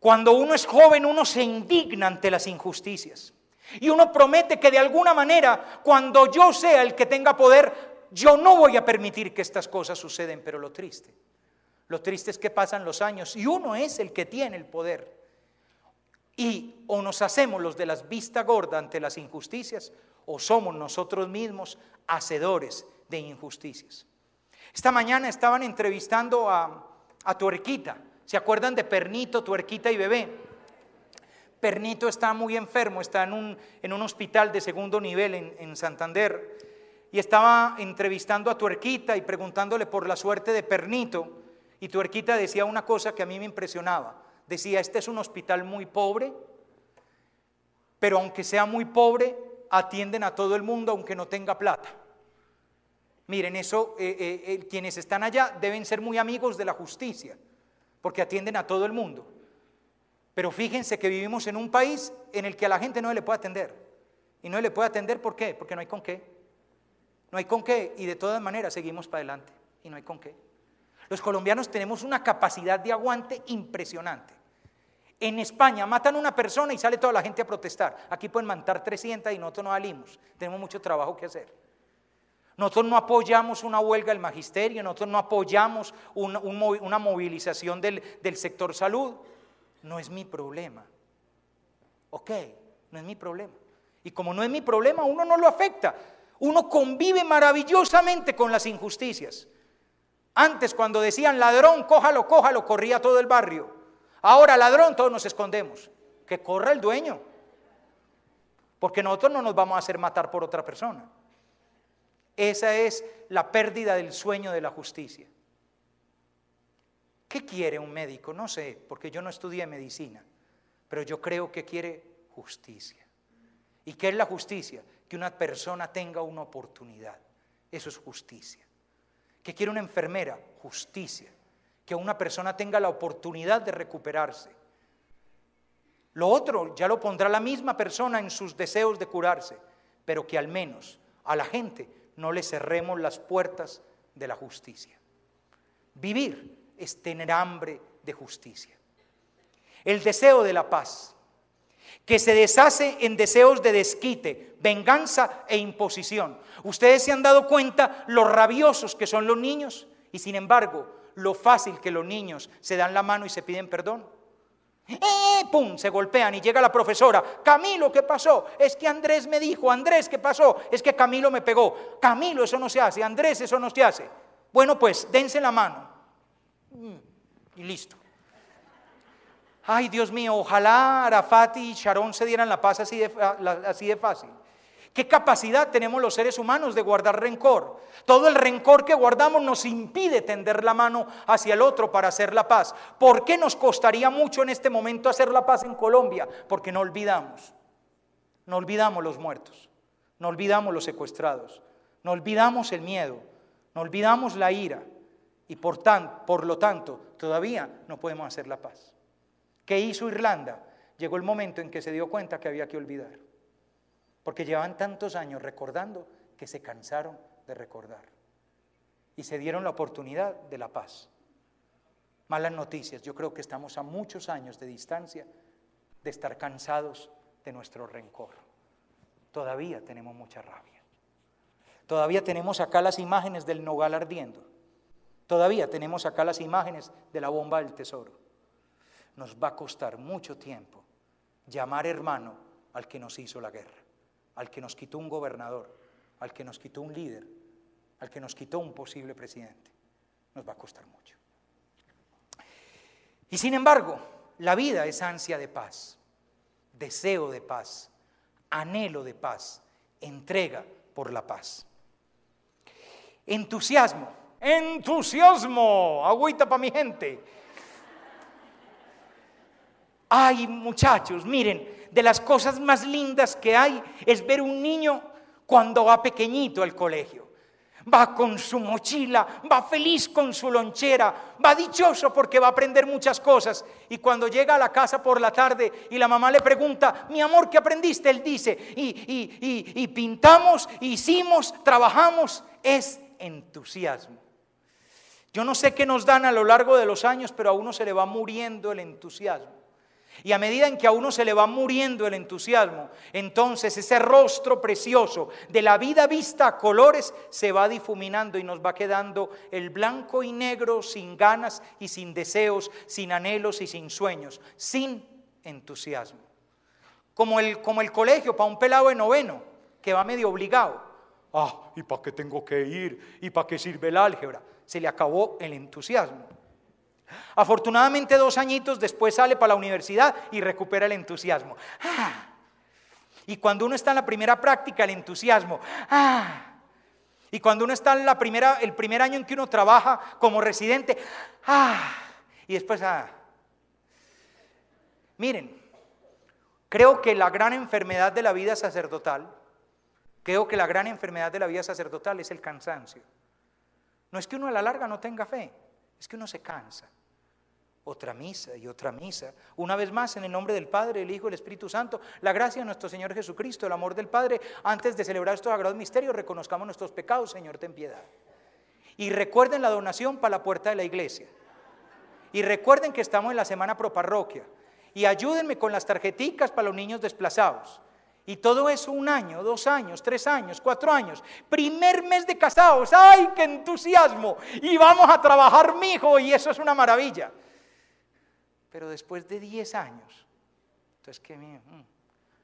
Cuando uno es joven uno se indigna ante las injusticias y uno promete que de alguna manera cuando yo sea el que tenga poder, yo no voy a permitir que estas cosas suceden, pero lo triste, lo triste es que pasan los años y uno es el que tiene el poder. Y o nos hacemos los de las vista gorda ante las injusticias o somos nosotros mismos hacedores de injusticias. Esta mañana estaban entrevistando a, Tuerquita. ¿Se acuerdan de Pernito, Tuerquita y Bebé? Pernito está muy enfermo, está en un, hospital de segundo nivel en, en Santander. Y estaba entrevistando a Tuerquita y preguntándole por la suerte de Pernito. Y Tuerquita decía una cosa que a mí me impresionaba. Decía, este es un hospital muy pobre, pero aunque sea muy pobre, atienden a todo el mundo aunque no tenga plata. Miren, eso, eh, eh, eh, quienes están allá deben ser muy amigos de la justicia, porque atienden a todo el mundo. Pero fíjense que vivimos en un país en el que a la gente no le puede atender. Y no le puede atender, ¿por qué? Porque no hay con qué. No hay con qué. Y de todas maneras seguimos para adelante. Y no hay con qué. Los colombianos tenemos una capacidad de aguante impresionante. En España matan a una persona y sale toda la gente a protestar. Aquí pueden matar 300 y nosotros no salimos. Tenemos mucho trabajo que hacer. Nosotros no apoyamos una huelga del magisterio, nosotros no apoyamos una movilización del, del sector salud. No es mi problema. Ok, no es mi problema. Y como no es mi problema, uno no lo afecta. Uno convive maravillosamente con las injusticias. Antes cuando decían ladrón, cójalo, cójalo, corría todo el barrio. Ahora ladrón, todos nos escondemos. Que corra el dueño. Porque nosotros no nos vamos a hacer matar por otra persona. Esa es la pérdida del sueño de la justicia. ¿Qué quiere un médico? No sé, porque yo no estudié medicina, pero yo creo que quiere justicia. ¿Y qué es la justicia? Que una persona tenga una oportunidad. Eso es justicia. ¿Qué quiere una enfermera? Justicia. Que una persona tenga la oportunidad de recuperarse. Lo otro ya lo pondrá la misma persona en sus deseos de curarse, pero que al menos a la gente no le cerremos las puertas de la justicia. Vivir es tener hambre de justicia. El deseo de la paz, que se deshace en deseos de desquite, venganza e imposición. Ustedes se han dado cuenta lo rabiosos que son los niños y sin embargo lo fácil que los niños se dan la mano y se piden perdón. ¡Eh! ¡Pum! Se golpean y llega la profesora. Camilo, ¿qué pasó? Es que Andrés me dijo, Andrés, ¿qué pasó? Es que Camilo me pegó. Camilo, eso no se hace. Andrés, eso no se hace. Bueno, pues, dense la mano. Mm. Y listo. Ay, Dios mío, ojalá Arafat y Sharon se dieran la paz así así de fácil. ¿Qué capacidad tenemos los seres humanos de guardar rencor? Todo el rencor que guardamos nos impide tender la mano hacia el otro para hacer la paz. ¿Por qué nos costaría mucho en este momento hacer la paz en Colombia? Porque no olvidamos. No olvidamos los muertos, no olvidamos los secuestrados, no olvidamos el miedo, no olvidamos la ira y por, por lo tanto todavía no podemos hacer la paz. ¿Qué hizo Irlanda? Llegó el momento en que se dio cuenta que había que olvidar porque llevaban tantos años recordando que se cansaron de recordar y se dieron la oportunidad de la paz. Malas noticias, yo creo que estamos a muchos años de distancia de estar cansados de nuestro rencor. Todavía tenemos mucha rabia. Todavía tenemos acá las imágenes del nogal ardiendo. Todavía tenemos acá las imágenes de la bomba del tesoro. Nos va a costar mucho tiempo llamar hermano al que nos hizo la guerra al que nos quitó un gobernador, al que nos quitó un líder, al que nos quitó un posible presidente. Nos va a costar mucho. Y sin embargo, la vida es ansia de paz, deseo de paz, anhelo de paz, entrega por la paz. Entusiasmo, entusiasmo, agüita para mi gente. Ay muchachos, miren, de las cosas más lindas que hay es ver un niño cuando va pequeñito al colegio. Va con su mochila, va feliz con su lonchera, va dichoso porque va a aprender muchas cosas. Y cuando llega a la casa por la tarde y la mamá le pregunta, mi amor, ¿qué aprendiste? Él dice, y, y, pintamos, hicimos, trabajamos. Es entusiasmo. Yo no sé qué nos dan a lo largo de los años, pero a uno se le va muriendo el entusiasmo. Y a medida en que a uno se le va muriendo el entusiasmo, entonces ese rostro precioso de la vida vista a colores se va difuminando y nos va quedando el blanco y negro sin ganas y sin deseos, sin anhelos y sin sueños, sin entusiasmo. Como el, como el colegio para un pelado de noveno que va medio obligado. Ah, ¿y para qué tengo que ir? ¿Y para qué sirve el álgebra? Se le acabó el entusiasmo. Afortunadamente dos añitos después sale para la universidad y recupera el entusiasmo. Ah. Y cuando uno está en la primera práctica, el entusiasmo. Ah. Y cuando uno está en la primera, el primer año en que uno trabaja como residente. Ah. Y después... Miren, creo que la gran enfermedad de la vida sacerdotal, creo que la gran enfermedad de la vida sacerdotal es el cansancio. No es que uno a la larga no tenga fe, es que uno se cansa. Otra misa y otra misa. Una vez más, en el nombre del Padre, el Hijo, el Espíritu Santo, la gracia de nuestro Señor Jesucristo, el amor del Padre, antes de celebrar estos sagrados misterios, reconozcamos nuestros pecados, Señor, ten piedad. Y recuerden la donación para la puerta de la iglesia. Y recuerden que estamos en la semana pro parroquia. Y ayúdenme con las tarjeticas para los niños desplazados. Y todo eso un año, dos años, tres años, cuatro años. Primer mes de casados, ¡ay, qué entusiasmo! Y vamos a trabajar, mijo, y eso es una maravilla. Pero después de diez años, entonces, ¿qué? Mm.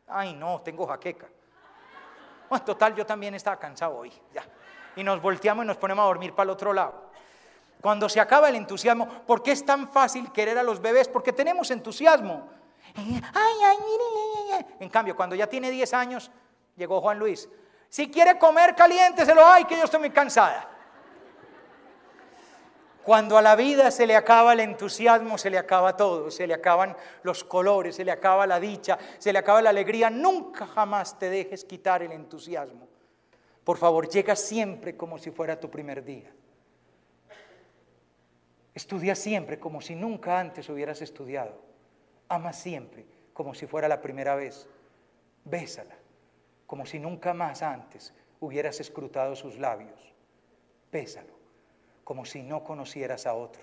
Ay, no, tengo jaqueca. Bueno, total, yo también estaba cansado hoy, ya. Y nos volteamos y nos ponemos a dormir para el otro lado. Cuando se acaba el entusiasmo, ¿por qué es tan fácil querer a los bebés? Porque tenemos entusiasmo. Eh, en cambio, cuando ya tiene 10 años, llegó Juan Luis. Si quiere comer caliente, se lo hay, que yo estoy muy cansada. Cuando a la vida se le acaba el entusiasmo, se le acaba todo, se le acaban los colores, se le acaba la dicha, se le acaba la alegría. Nunca jamás te dejes quitar el entusiasmo. Por favor, llega siempre como si fuera tu primer día. Estudia siempre como si nunca antes hubieras estudiado. Ama siempre como si fuera la primera vez. Bésala como si nunca más antes hubieras escrutado sus labios. Bésalo como si no conocieras a otro.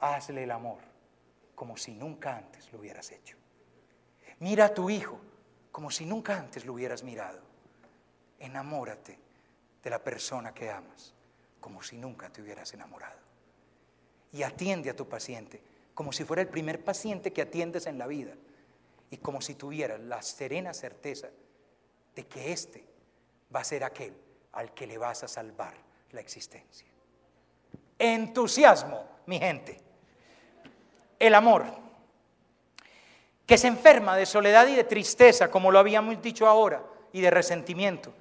Hazle el amor como si nunca antes lo hubieras hecho. Mira a tu hijo como si nunca antes lo hubieras mirado. Enamórate de la persona que amas como si nunca te hubieras enamorado. Y atiende a tu paciente como si fuera el primer paciente que atiendes en la vida y como si tuvieras la serena certeza de que este va a ser aquel al que le vas a salvar la existencia. Entusiasmo, mi gente. El amor, que se enferma de soledad y de tristeza, como lo habíamos dicho ahora, y de resentimiento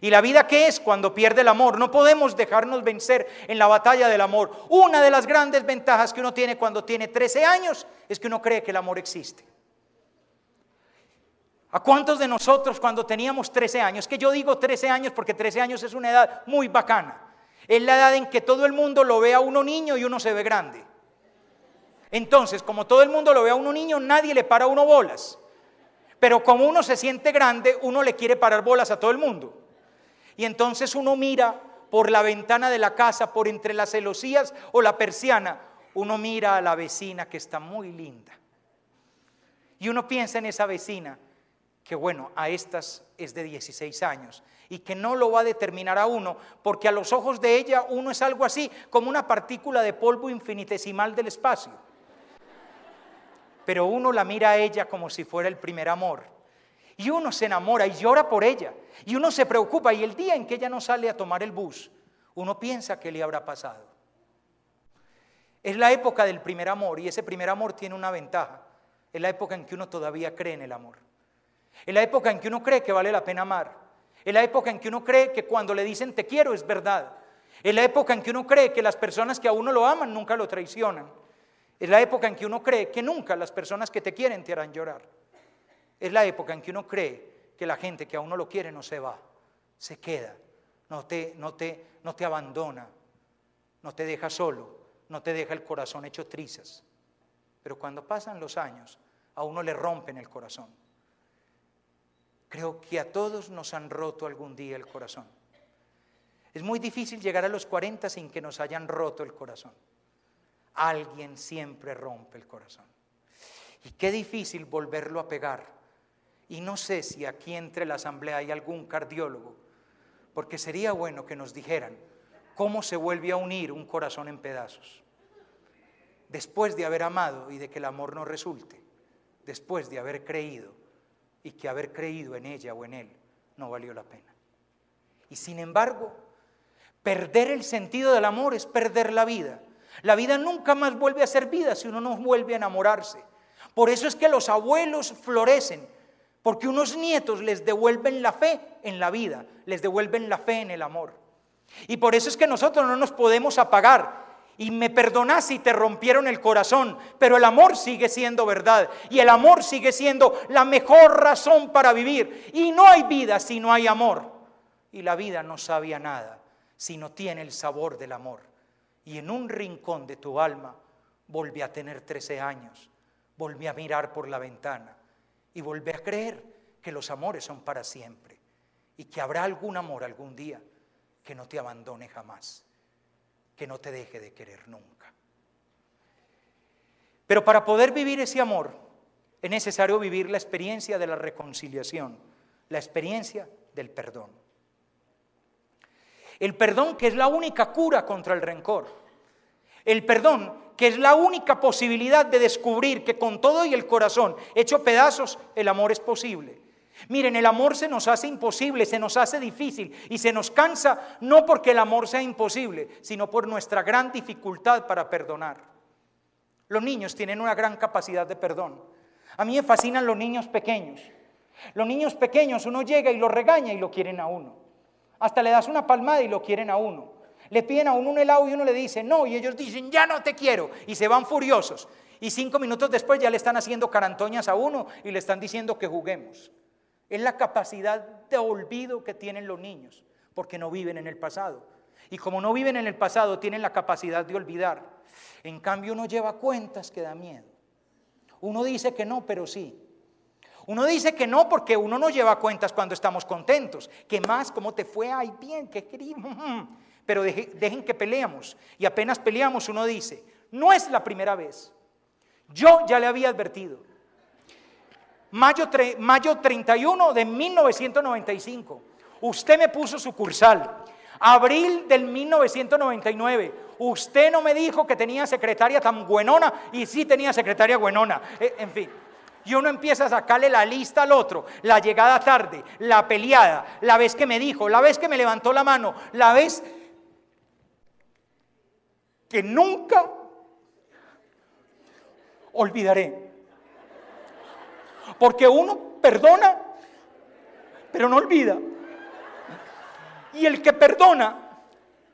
¿Y la vida qué es cuando pierde el amor? No podemos dejarnos vencer en la batalla del amor. Una de las grandes ventajas que uno tiene cuando tiene 13 años es que uno cree que el amor existe. ¿A cuántos de nosotros cuando teníamos 13 años? Que yo digo 13 años porque 13 años es una edad muy bacana. Es la edad en que todo el mundo lo ve a uno niño y uno se ve grande. Entonces, como todo el mundo lo ve a uno niño, nadie le para a uno bolas. Pero como uno se siente grande, uno le quiere parar bolas a todo el mundo. Y entonces uno mira por la ventana de la casa, por entre las celosías o la persiana, uno mira a la vecina que está muy linda. Y uno piensa en esa vecina que bueno, a estas es de 16 años y que no lo va a determinar a uno, porque a los ojos de ella uno es algo así como una partícula de polvo infinitesimal del espacio. Pero uno la mira a ella como si fuera el primer amor. Y uno se enamora y llora por ella. Y uno se preocupa. Y el día en que ella no sale a tomar el bus, uno piensa que le habrá pasado. Es la época del primer amor y ese primer amor tiene una ventaja. Es la época en que uno todavía cree en el amor. Es la época en que uno cree que vale la pena amar. Es la época en que uno cree que cuando le dicen te quiero es verdad. Es la época en que uno cree que las personas que a uno lo aman nunca lo traicionan. Es la época en que uno cree que nunca las personas que te quieren te harán llorar. Es la época en que uno cree que la gente que a uno lo quiere no se va, se queda, no te, no te, no te abandona, no te deja solo, no te deja el corazón hecho trizas. Pero cuando pasan los años, a uno le rompen el corazón. Creo que a todos nos han roto algún día el corazón. Es muy difícil llegar a los 40 sin que nos hayan roto el corazón. Alguien siempre rompe el corazón. Y qué difícil volverlo a pegar. Y no sé si aquí entre la asamblea hay algún cardiólogo, porque sería bueno que nos dijeran cómo se vuelve a unir un corazón en pedazos, después de haber amado y de que el amor no resulte, después de haber creído y que haber creído en ella o en él no valió la pena. Y sin embargo, perder el sentido del amor es perder la vida. La vida nunca más vuelve a ser vida si uno no vuelve a enamorarse. Por eso es que los abuelos florecen porque unos nietos les devuelven la fe en la vida, les devuelven la fe en el amor. Y por eso es que nosotros no nos podemos apagar. Y me perdonás si te rompieron el corazón, pero el amor sigue siendo verdad. Y el amor sigue siendo la mejor razón para vivir. Y no hay vida si no hay amor. Y la vida no sabía nada si no tiene el sabor del amor. Y en un rincón de tu alma volví a tener 13 años, volví a mirar por la ventana y volver a creer que los amores son para siempre y que habrá algún amor algún día que no te abandone jamás, que no te deje de querer nunca. Pero para poder vivir ese amor es necesario vivir la experiencia de la reconciliación, la experiencia del perdón. El perdón que es la única cura contra el rencor. El perdón que es la única posibilidad de descubrir que con todo y el corazón hecho pedazos, el amor es posible. Miren, el amor se nos hace imposible, se nos hace difícil y se nos cansa no porque el amor sea imposible, sino por nuestra gran dificultad para perdonar. Los niños tienen una gran capacidad de perdón. A mí me fascinan los niños pequeños. Los niños pequeños uno llega y lo regaña y lo quieren a uno. Hasta le das una palmada y lo quieren a uno le piden a uno un helado y uno le dice no, y ellos dicen ya no te quiero, y se van furiosos. Y cinco minutos después ya le están haciendo carantoñas a uno y le están diciendo que juguemos. Es la capacidad de olvido que tienen los niños, porque no viven en el pasado. Y como no viven en el pasado, tienen la capacidad de olvidar. En cambio, uno lleva cuentas que da miedo. Uno dice que no, pero sí. Uno dice que no porque uno no lleva cuentas cuando estamos contentos. Que más? ¿Cómo te fue? Ay, bien, qué querido. pero dejen que peleamos. Y apenas peleamos uno dice, no es la primera vez. Yo ya le había advertido. Mayo, mayo 31 de 1995, usted me puso sucursal. Abril del 1999, usted no me dijo que tenía secretaria tan buenona y sí tenía secretaria buenona. Eh, en fin. Y uno empieza a sacarle la lista al otro, la llegada tarde, la peleada, la vez que me dijo, la vez que me levantó la mano, la vez que nunca olvidaré. Porque uno perdona, pero no olvida. Y el que perdona,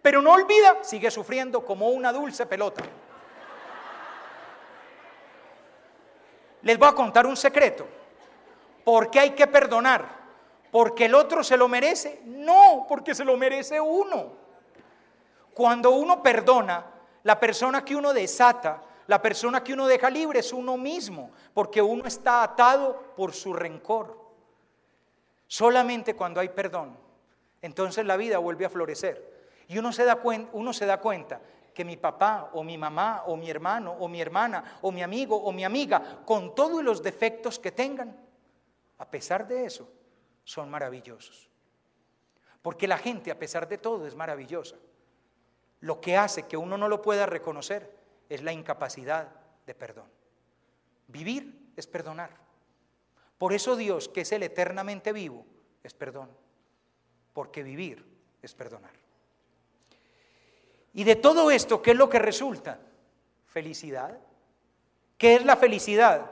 pero no olvida, sigue sufriendo como una dulce pelota. Les voy a contar un secreto. ¿Por qué hay que perdonar? ¿Porque el otro se lo merece? No, porque se lo merece uno. Cuando uno perdona, la persona que uno desata, la persona que uno deja libre es uno mismo, porque uno está atado por su rencor. Solamente cuando hay perdón, entonces la vida vuelve a florecer. Y uno se da, cuenta que mi papá o mi mamá o mi hermano o mi hermana o mi amigo o mi amiga, con todos los defectos que tengan, a pesar de eso, son maravillosos. Porque la gente, a pesar de todo, es maravillosa. Lo que hace que uno no lo pueda reconocer es la incapacidad de perdón. Vivir es perdonar. Por eso Dios, que es el eternamente vivo, es perdón. Porque vivir es perdonar. Y de todo esto, ¿qué es lo que resulta? Felicidad. ¿Qué es la felicidad?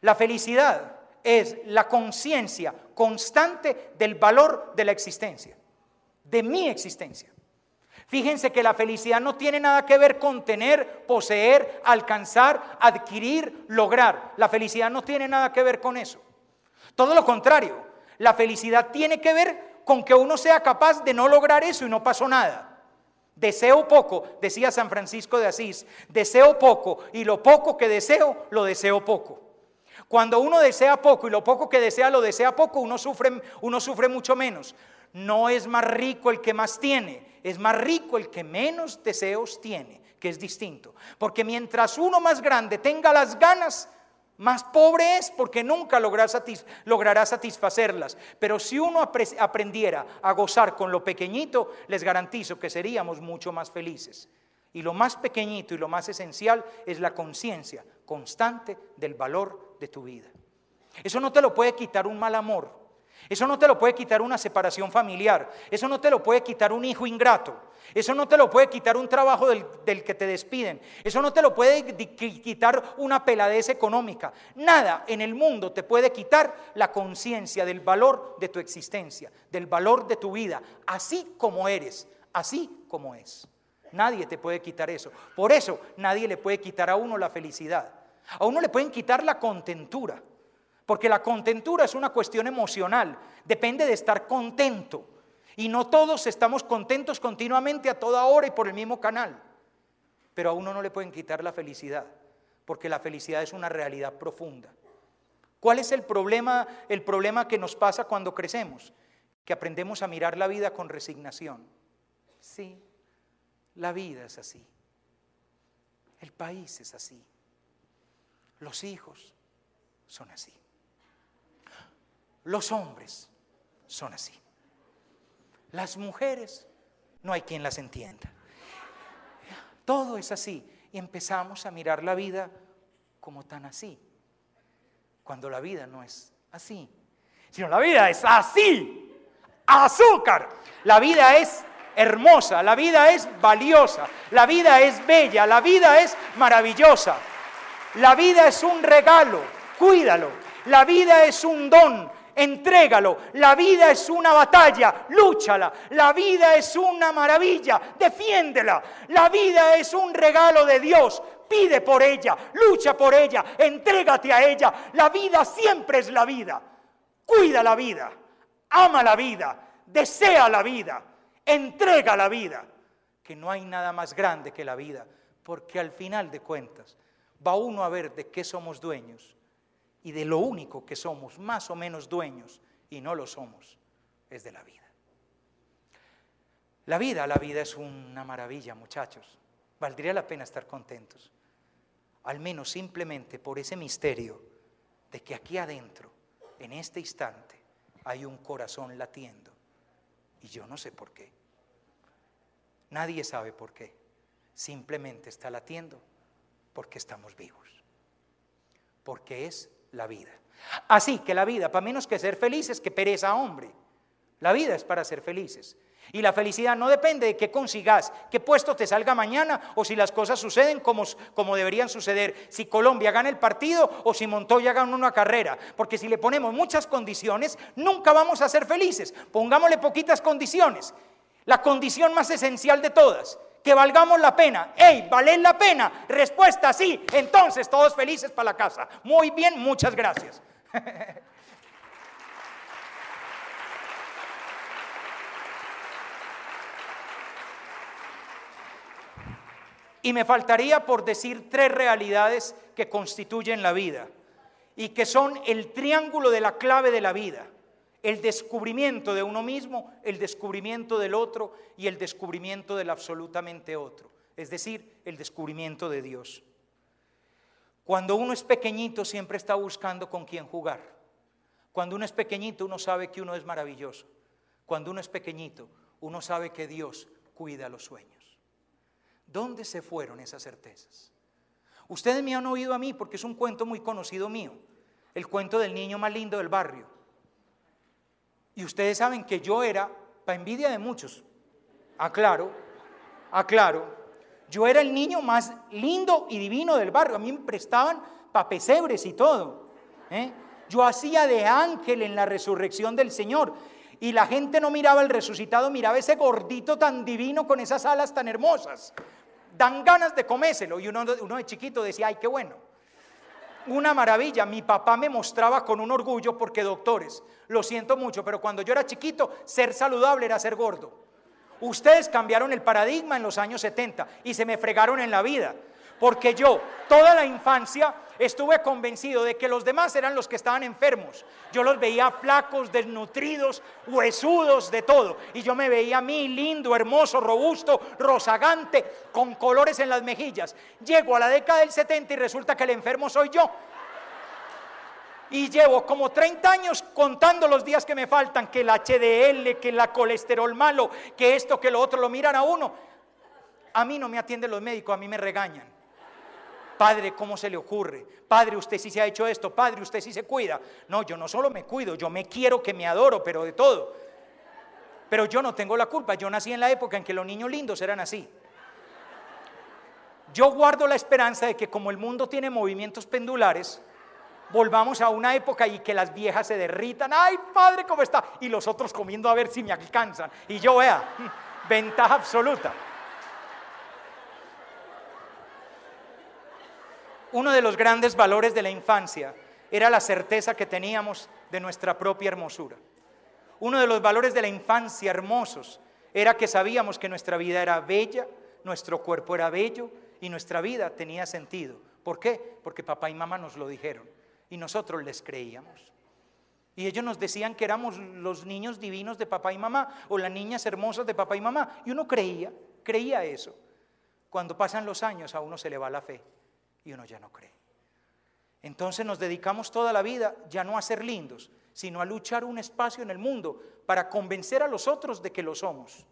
La felicidad es la conciencia constante del valor de la existencia, de mi existencia. Fíjense que la felicidad no tiene nada que ver con tener, poseer, alcanzar, adquirir, lograr. La felicidad no tiene nada que ver con eso. Todo lo contrario, la felicidad tiene que ver con que uno sea capaz de no lograr eso y no pasó nada. Deseo poco, decía San Francisco de Asís, deseo poco y lo poco que deseo, lo deseo poco. Cuando uno desea poco y lo poco que desea, lo desea poco, uno sufre, uno sufre mucho menos. No es más rico el que más tiene, es más rico el que menos deseos tiene, que es distinto. Porque mientras uno más grande tenga las ganas, más pobre es porque nunca logrará, satisfacerlas. Pero si uno aprendiera a gozar con lo pequeñito, les garantizo que seríamos mucho más felices. Y lo más pequeñito y lo más esencial es la conciencia constante del valor de tu vida. Eso no te lo puede quitar un mal amor. Eso no te lo puede quitar una separación familiar, eso no te lo puede quitar un hijo ingrato, eso no te lo puede quitar un trabajo del, que te despiden, eso no te lo puede quitar una peladez económica. Nada en el mundo te puede quitar la conciencia del valor de tu existencia, del valor de tu vida, así como eres, así como es. Nadie te puede quitar eso. Por eso nadie le puede quitar a uno la felicidad. A uno le pueden quitar la contentura. Porque la contentura es una cuestión emocional, depende de estar contento. Y no todos estamos contentos continuamente a toda hora y por el mismo canal. Pero a uno no le pueden quitar la felicidad, porque la felicidad es una realidad profunda. ¿Cuál es el problema, el problema que nos pasa cuando crecemos? Que aprendemos a mirar la vida con resignación. Sí, la vida es así. El país es así. Los hijos son así. Los hombres son así. Las mujeres no hay quien las entienda. Todo es así. Y empezamos a mirar la vida como tan así. Cuando la vida no es así. Sino la vida es así. Azúcar. La vida es hermosa. La vida es valiosa. La vida es bella. La vida es maravillosa. La vida es un regalo. Cuídalo. La vida es un don entrégalo. La vida es una batalla, lúchala. La vida es una maravilla, defiéndela. La vida es un regalo de Dios, pide por ella, lucha por ella, entrégate a ella. La vida siempre es la vida. Cuida la vida, ama la vida, desea la vida, entrega la vida. Que no hay nada más grande que la vida, porque al final de cuentas va uno a ver de qué somos dueños y de lo único que somos más o menos dueños y no lo somos, es de la vida. La vida, la vida es una maravilla, muchachos. Valdría la pena estar contentos. Al menos simplemente por ese misterio de que aquí adentro, en este instante, hay un corazón latiendo. Y yo no sé por qué. Nadie sabe por qué. Simplemente está latiendo porque estamos vivos. Porque es la vida. Así que la vida, para menos que ser felices, que pereza hombre. La vida es para ser felices. Y la felicidad no depende de qué consigas, qué puesto te salga mañana o si las cosas suceden como, como deberían suceder, si Colombia gana el partido o si Montoya gana una carrera. Porque si le ponemos muchas condiciones, nunca vamos a ser felices. Pongámosle poquitas condiciones. La condición más esencial de todas, que valgamos la pena. ¡Ey, valen la pena! Respuesta, sí. Entonces, todos felices para la casa. Muy bien, muchas gracias. Y me faltaría por decir tres realidades que constituyen la vida y que son el triángulo de la clave de la vida el descubrimiento de uno mismo, el descubrimiento del otro y el descubrimiento del absolutamente otro, es decir, el descubrimiento de Dios. Cuando uno es pequeñito siempre está buscando con quién jugar. Cuando uno es pequeñito uno sabe que uno es maravilloso. Cuando uno es pequeñito uno sabe que Dios cuida los sueños. ¿Dónde se fueron esas certezas? Ustedes me han oído a mí porque es un cuento muy conocido mío, el cuento del niño más lindo del barrio. Y ustedes saben que yo era, para envidia de muchos, aclaro, aclaro, yo era el niño más lindo y divino del barrio. A mí me prestaban para pesebres y todo. ¿eh? Yo hacía de ángel en la resurrección del Señor. Y la gente no miraba al resucitado, miraba ese gordito tan divino con esas alas tan hermosas. Dan ganas de comérselo. Y uno, uno de chiquito decía, ay, qué bueno una maravilla. Mi papá me mostraba con un orgullo porque doctores, lo siento mucho, pero cuando yo era chiquito, ser saludable era ser gordo. Ustedes cambiaron el paradigma en los años 70 y se me fregaron en la vida. Porque yo toda la infancia estuve convencido de que los demás eran los que estaban enfermos. Yo los veía flacos, desnutridos, huesudos, de todo. Y yo me veía a mí lindo, hermoso, robusto, rozagante, con colores en las mejillas. Llego a la década del 70 y resulta que el enfermo soy yo. Y llevo como 30 años contando los días que me faltan, que el HDL, que el colesterol malo, que esto, que lo otro, lo miran a uno. A mí no me atienden los médicos, a mí me regañan. Padre, ¿cómo se le ocurre? Padre, usted sí se ha hecho esto. Padre, usted sí se cuida. No, yo no solo me cuido, yo me quiero que me adoro, pero de todo. Pero yo no tengo la culpa. Yo nací en la época en que los niños lindos eran así. Yo guardo la esperanza de que como el mundo tiene movimientos pendulares, volvamos a una época y que las viejas se derritan. Ay, padre, ¿cómo está? Y los otros comiendo a ver si me alcanzan. Y yo vea, ventaja absoluta. Uno de los grandes valores de la infancia era la certeza que teníamos de nuestra propia hermosura. Uno de los valores de la infancia hermosos era que sabíamos que nuestra vida era bella, nuestro cuerpo era bello y nuestra vida tenía sentido. ¿Por qué? Porque papá y mamá nos lo dijeron y nosotros les creíamos. Y ellos nos decían que éramos los niños divinos de papá y mamá o las niñas hermosas de papá y mamá. Y uno creía, creía eso. Cuando pasan los años a uno se le va la fe y uno ya no cree. Entonces nos dedicamos toda la vida ya no a ser lindos, sino a luchar un espacio en el mundo para convencer a los otros de que lo somos.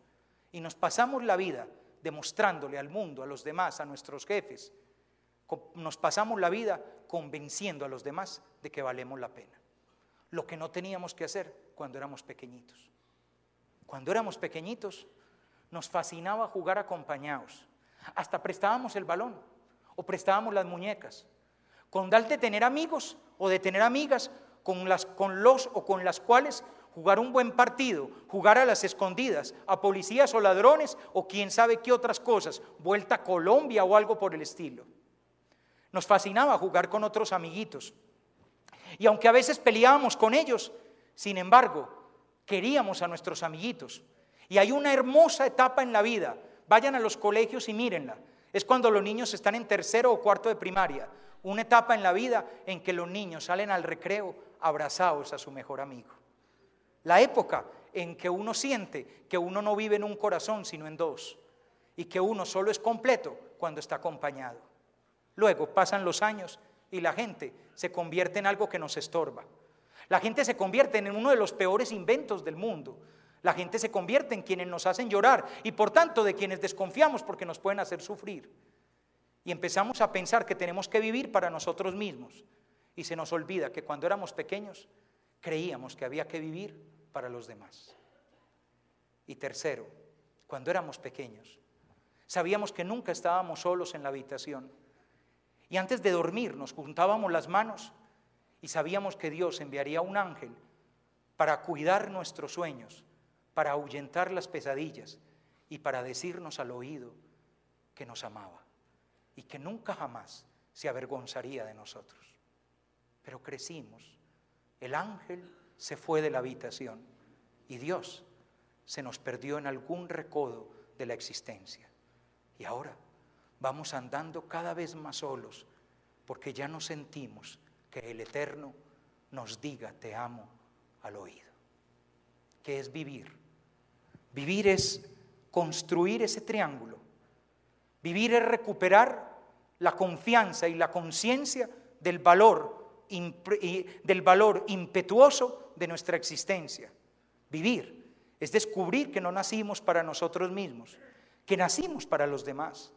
Y nos pasamos la vida demostrándole al mundo, a los demás, a nuestros jefes, nos pasamos la vida convenciendo a los demás de que valemos la pena. Lo que no teníamos que hacer cuando éramos pequeñitos. Cuando éramos pequeñitos nos fascinaba jugar acompañados. Hasta prestábamos el balón o prestábamos las muñecas. Con tal de tener amigos o de tener amigas con, las, con los o con las cuales jugar un buen partido, jugar a las escondidas, a policías o ladrones o quién sabe qué otras cosas, vuelta a Colombia o algo por el estilo. Nos fascinaba jugar con otros amiguitos. Y aunque a veces peleábamos con ellos, sin embargo, queríamos a nuestros amiguitos. Y hay una hermosa etapa en la vida. Vayan a los colegios y mírenla es cuando los niños están en tercero o cuarto de primaria, una etapa en la vida en que los niños salen al recreo abrazados a su mejor amigo. La época en que uno siente que uno no vive en un corazón, sino en dos, y que uno solo es completo cuando está acompañado. Luego pasan los años y la gente se convierte en algo que nos estorba. La gente se convierte en uno de los peores inventos del mundo. La gente se convierte en quienes nos hacen llorar y por tanto de quienes desconfiamos porque nos pueden hacer sufrir. Y empezamos a pensar que tenemos que vivir para nosotros mismos. Y se nos olvida que cuando éramos pequeños creíamos que había que vivir para los demás. Y tercero, cuando éramos pequeños, sabíamos que nunca estábamos solos en la habitación. Y antes de dormir nos juntábamos las manos y sabíamos que Dios enviaría un ángel para cuidar nuestros sueños para ahuyentar las pesadillas y para decirnos al oído que nos amaba y que nunca jamás se avergonzaría de nosotros. Pero crecimos, el ángel se fue de la habitación y Dios se nos perdió en algún recodo de la existencia. Y ahora vamos andando cada vez más solos porque ya no sentimos que el Eterno nos diga te amo al oído, que es vivir Vivir es construir ese triángulo. Vivir es recuperar la confianza y la conciencia del valor, del valor impetuoso de nuestra existencia. Vivir es descubrir que no nacimos para nosotros mismos, que nacimos para los demás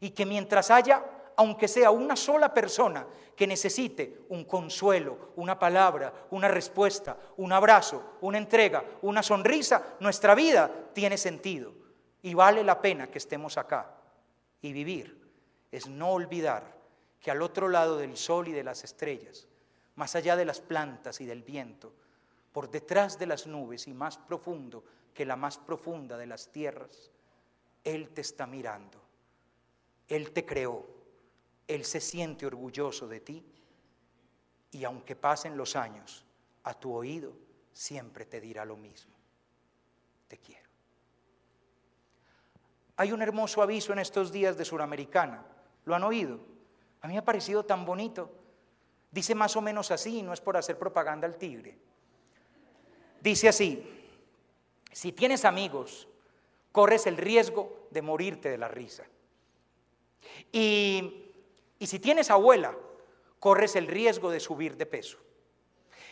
y que mientras haya aunque sea una sola persona que necesite un consuelo, una palabra, una respuesta, un abrazo, una entrega, una sonrisa, nuestra vida tiene sentido y vale la pena que estemos acá. Y vivir es no olvidar que al otro lado del sol y de las estrellas, más allá de las plantas y del viento, por detrás de las nubes y más profundo que la más profunda de las tierras, Él te está mirando. Él te creó. Él se siente orgulloso de ti y aunque pasen los años, a tu oído siempre te dirá lo mismo. Te quiero. Hay un hermoso aviso en estos días de Suramericana. ¿Lo han oído? A mí me ha parecido tan bonito. Dice más o menos así, no es por hacer propaganda al tigre. Dice así, si tienes amigos, corres el riesgo de morirte de la risa. Y y si tienes abuela, corres el riesgo de subir de peso.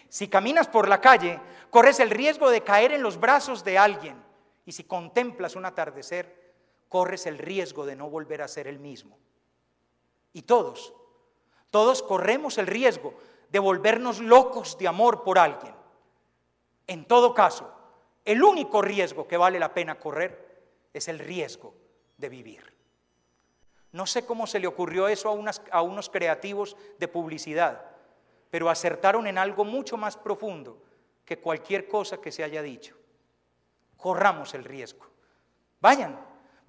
Si caminas por la calle, corres el riesgo de caer en los brazos de alguien. Y si contemplas un atardecer, corres el riesgo de no volver a ser el mismo. Y todos, todos corremos el riesgo de volvernos locos de amor por alguien. En todo caso, el único riesgo que vale la pena correr es el riesgo de vivir. No sé cómo se le ocurrió eso a, unos creativos de publicidad, pero acertaron en algo mucho más profundo que cualquier cosa que se haya dicho. Corramos el riesgo. Vayan,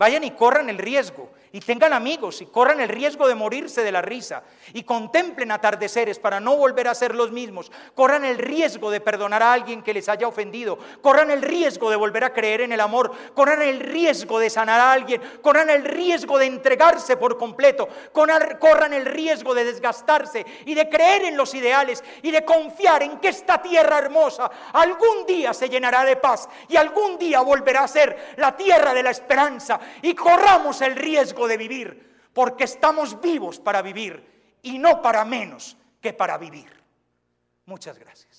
Vayan y corran el riesgo, y tengan amigos, y corran el riesgo de morirse de la risa, y contemplen atardeceres para no volver a ser los mismos, corran el riesgo de perdonar a alguien que les haya ofendido, corran el riesgo de volver a creer en el amor, corran el riesgo de sanar a alguien, corran el riesgo de entregarse por completo, corran el riesgo de desgastarse y de creer en los ideales y de confiar en que esta tierra hermosa algún día se llenará de paz y algún día volverá a ser la tierra de la esperanza y corramos el riesgo de vivir, porque estamos vivos para vivir y no para menos que para vivir. Muchas gracias.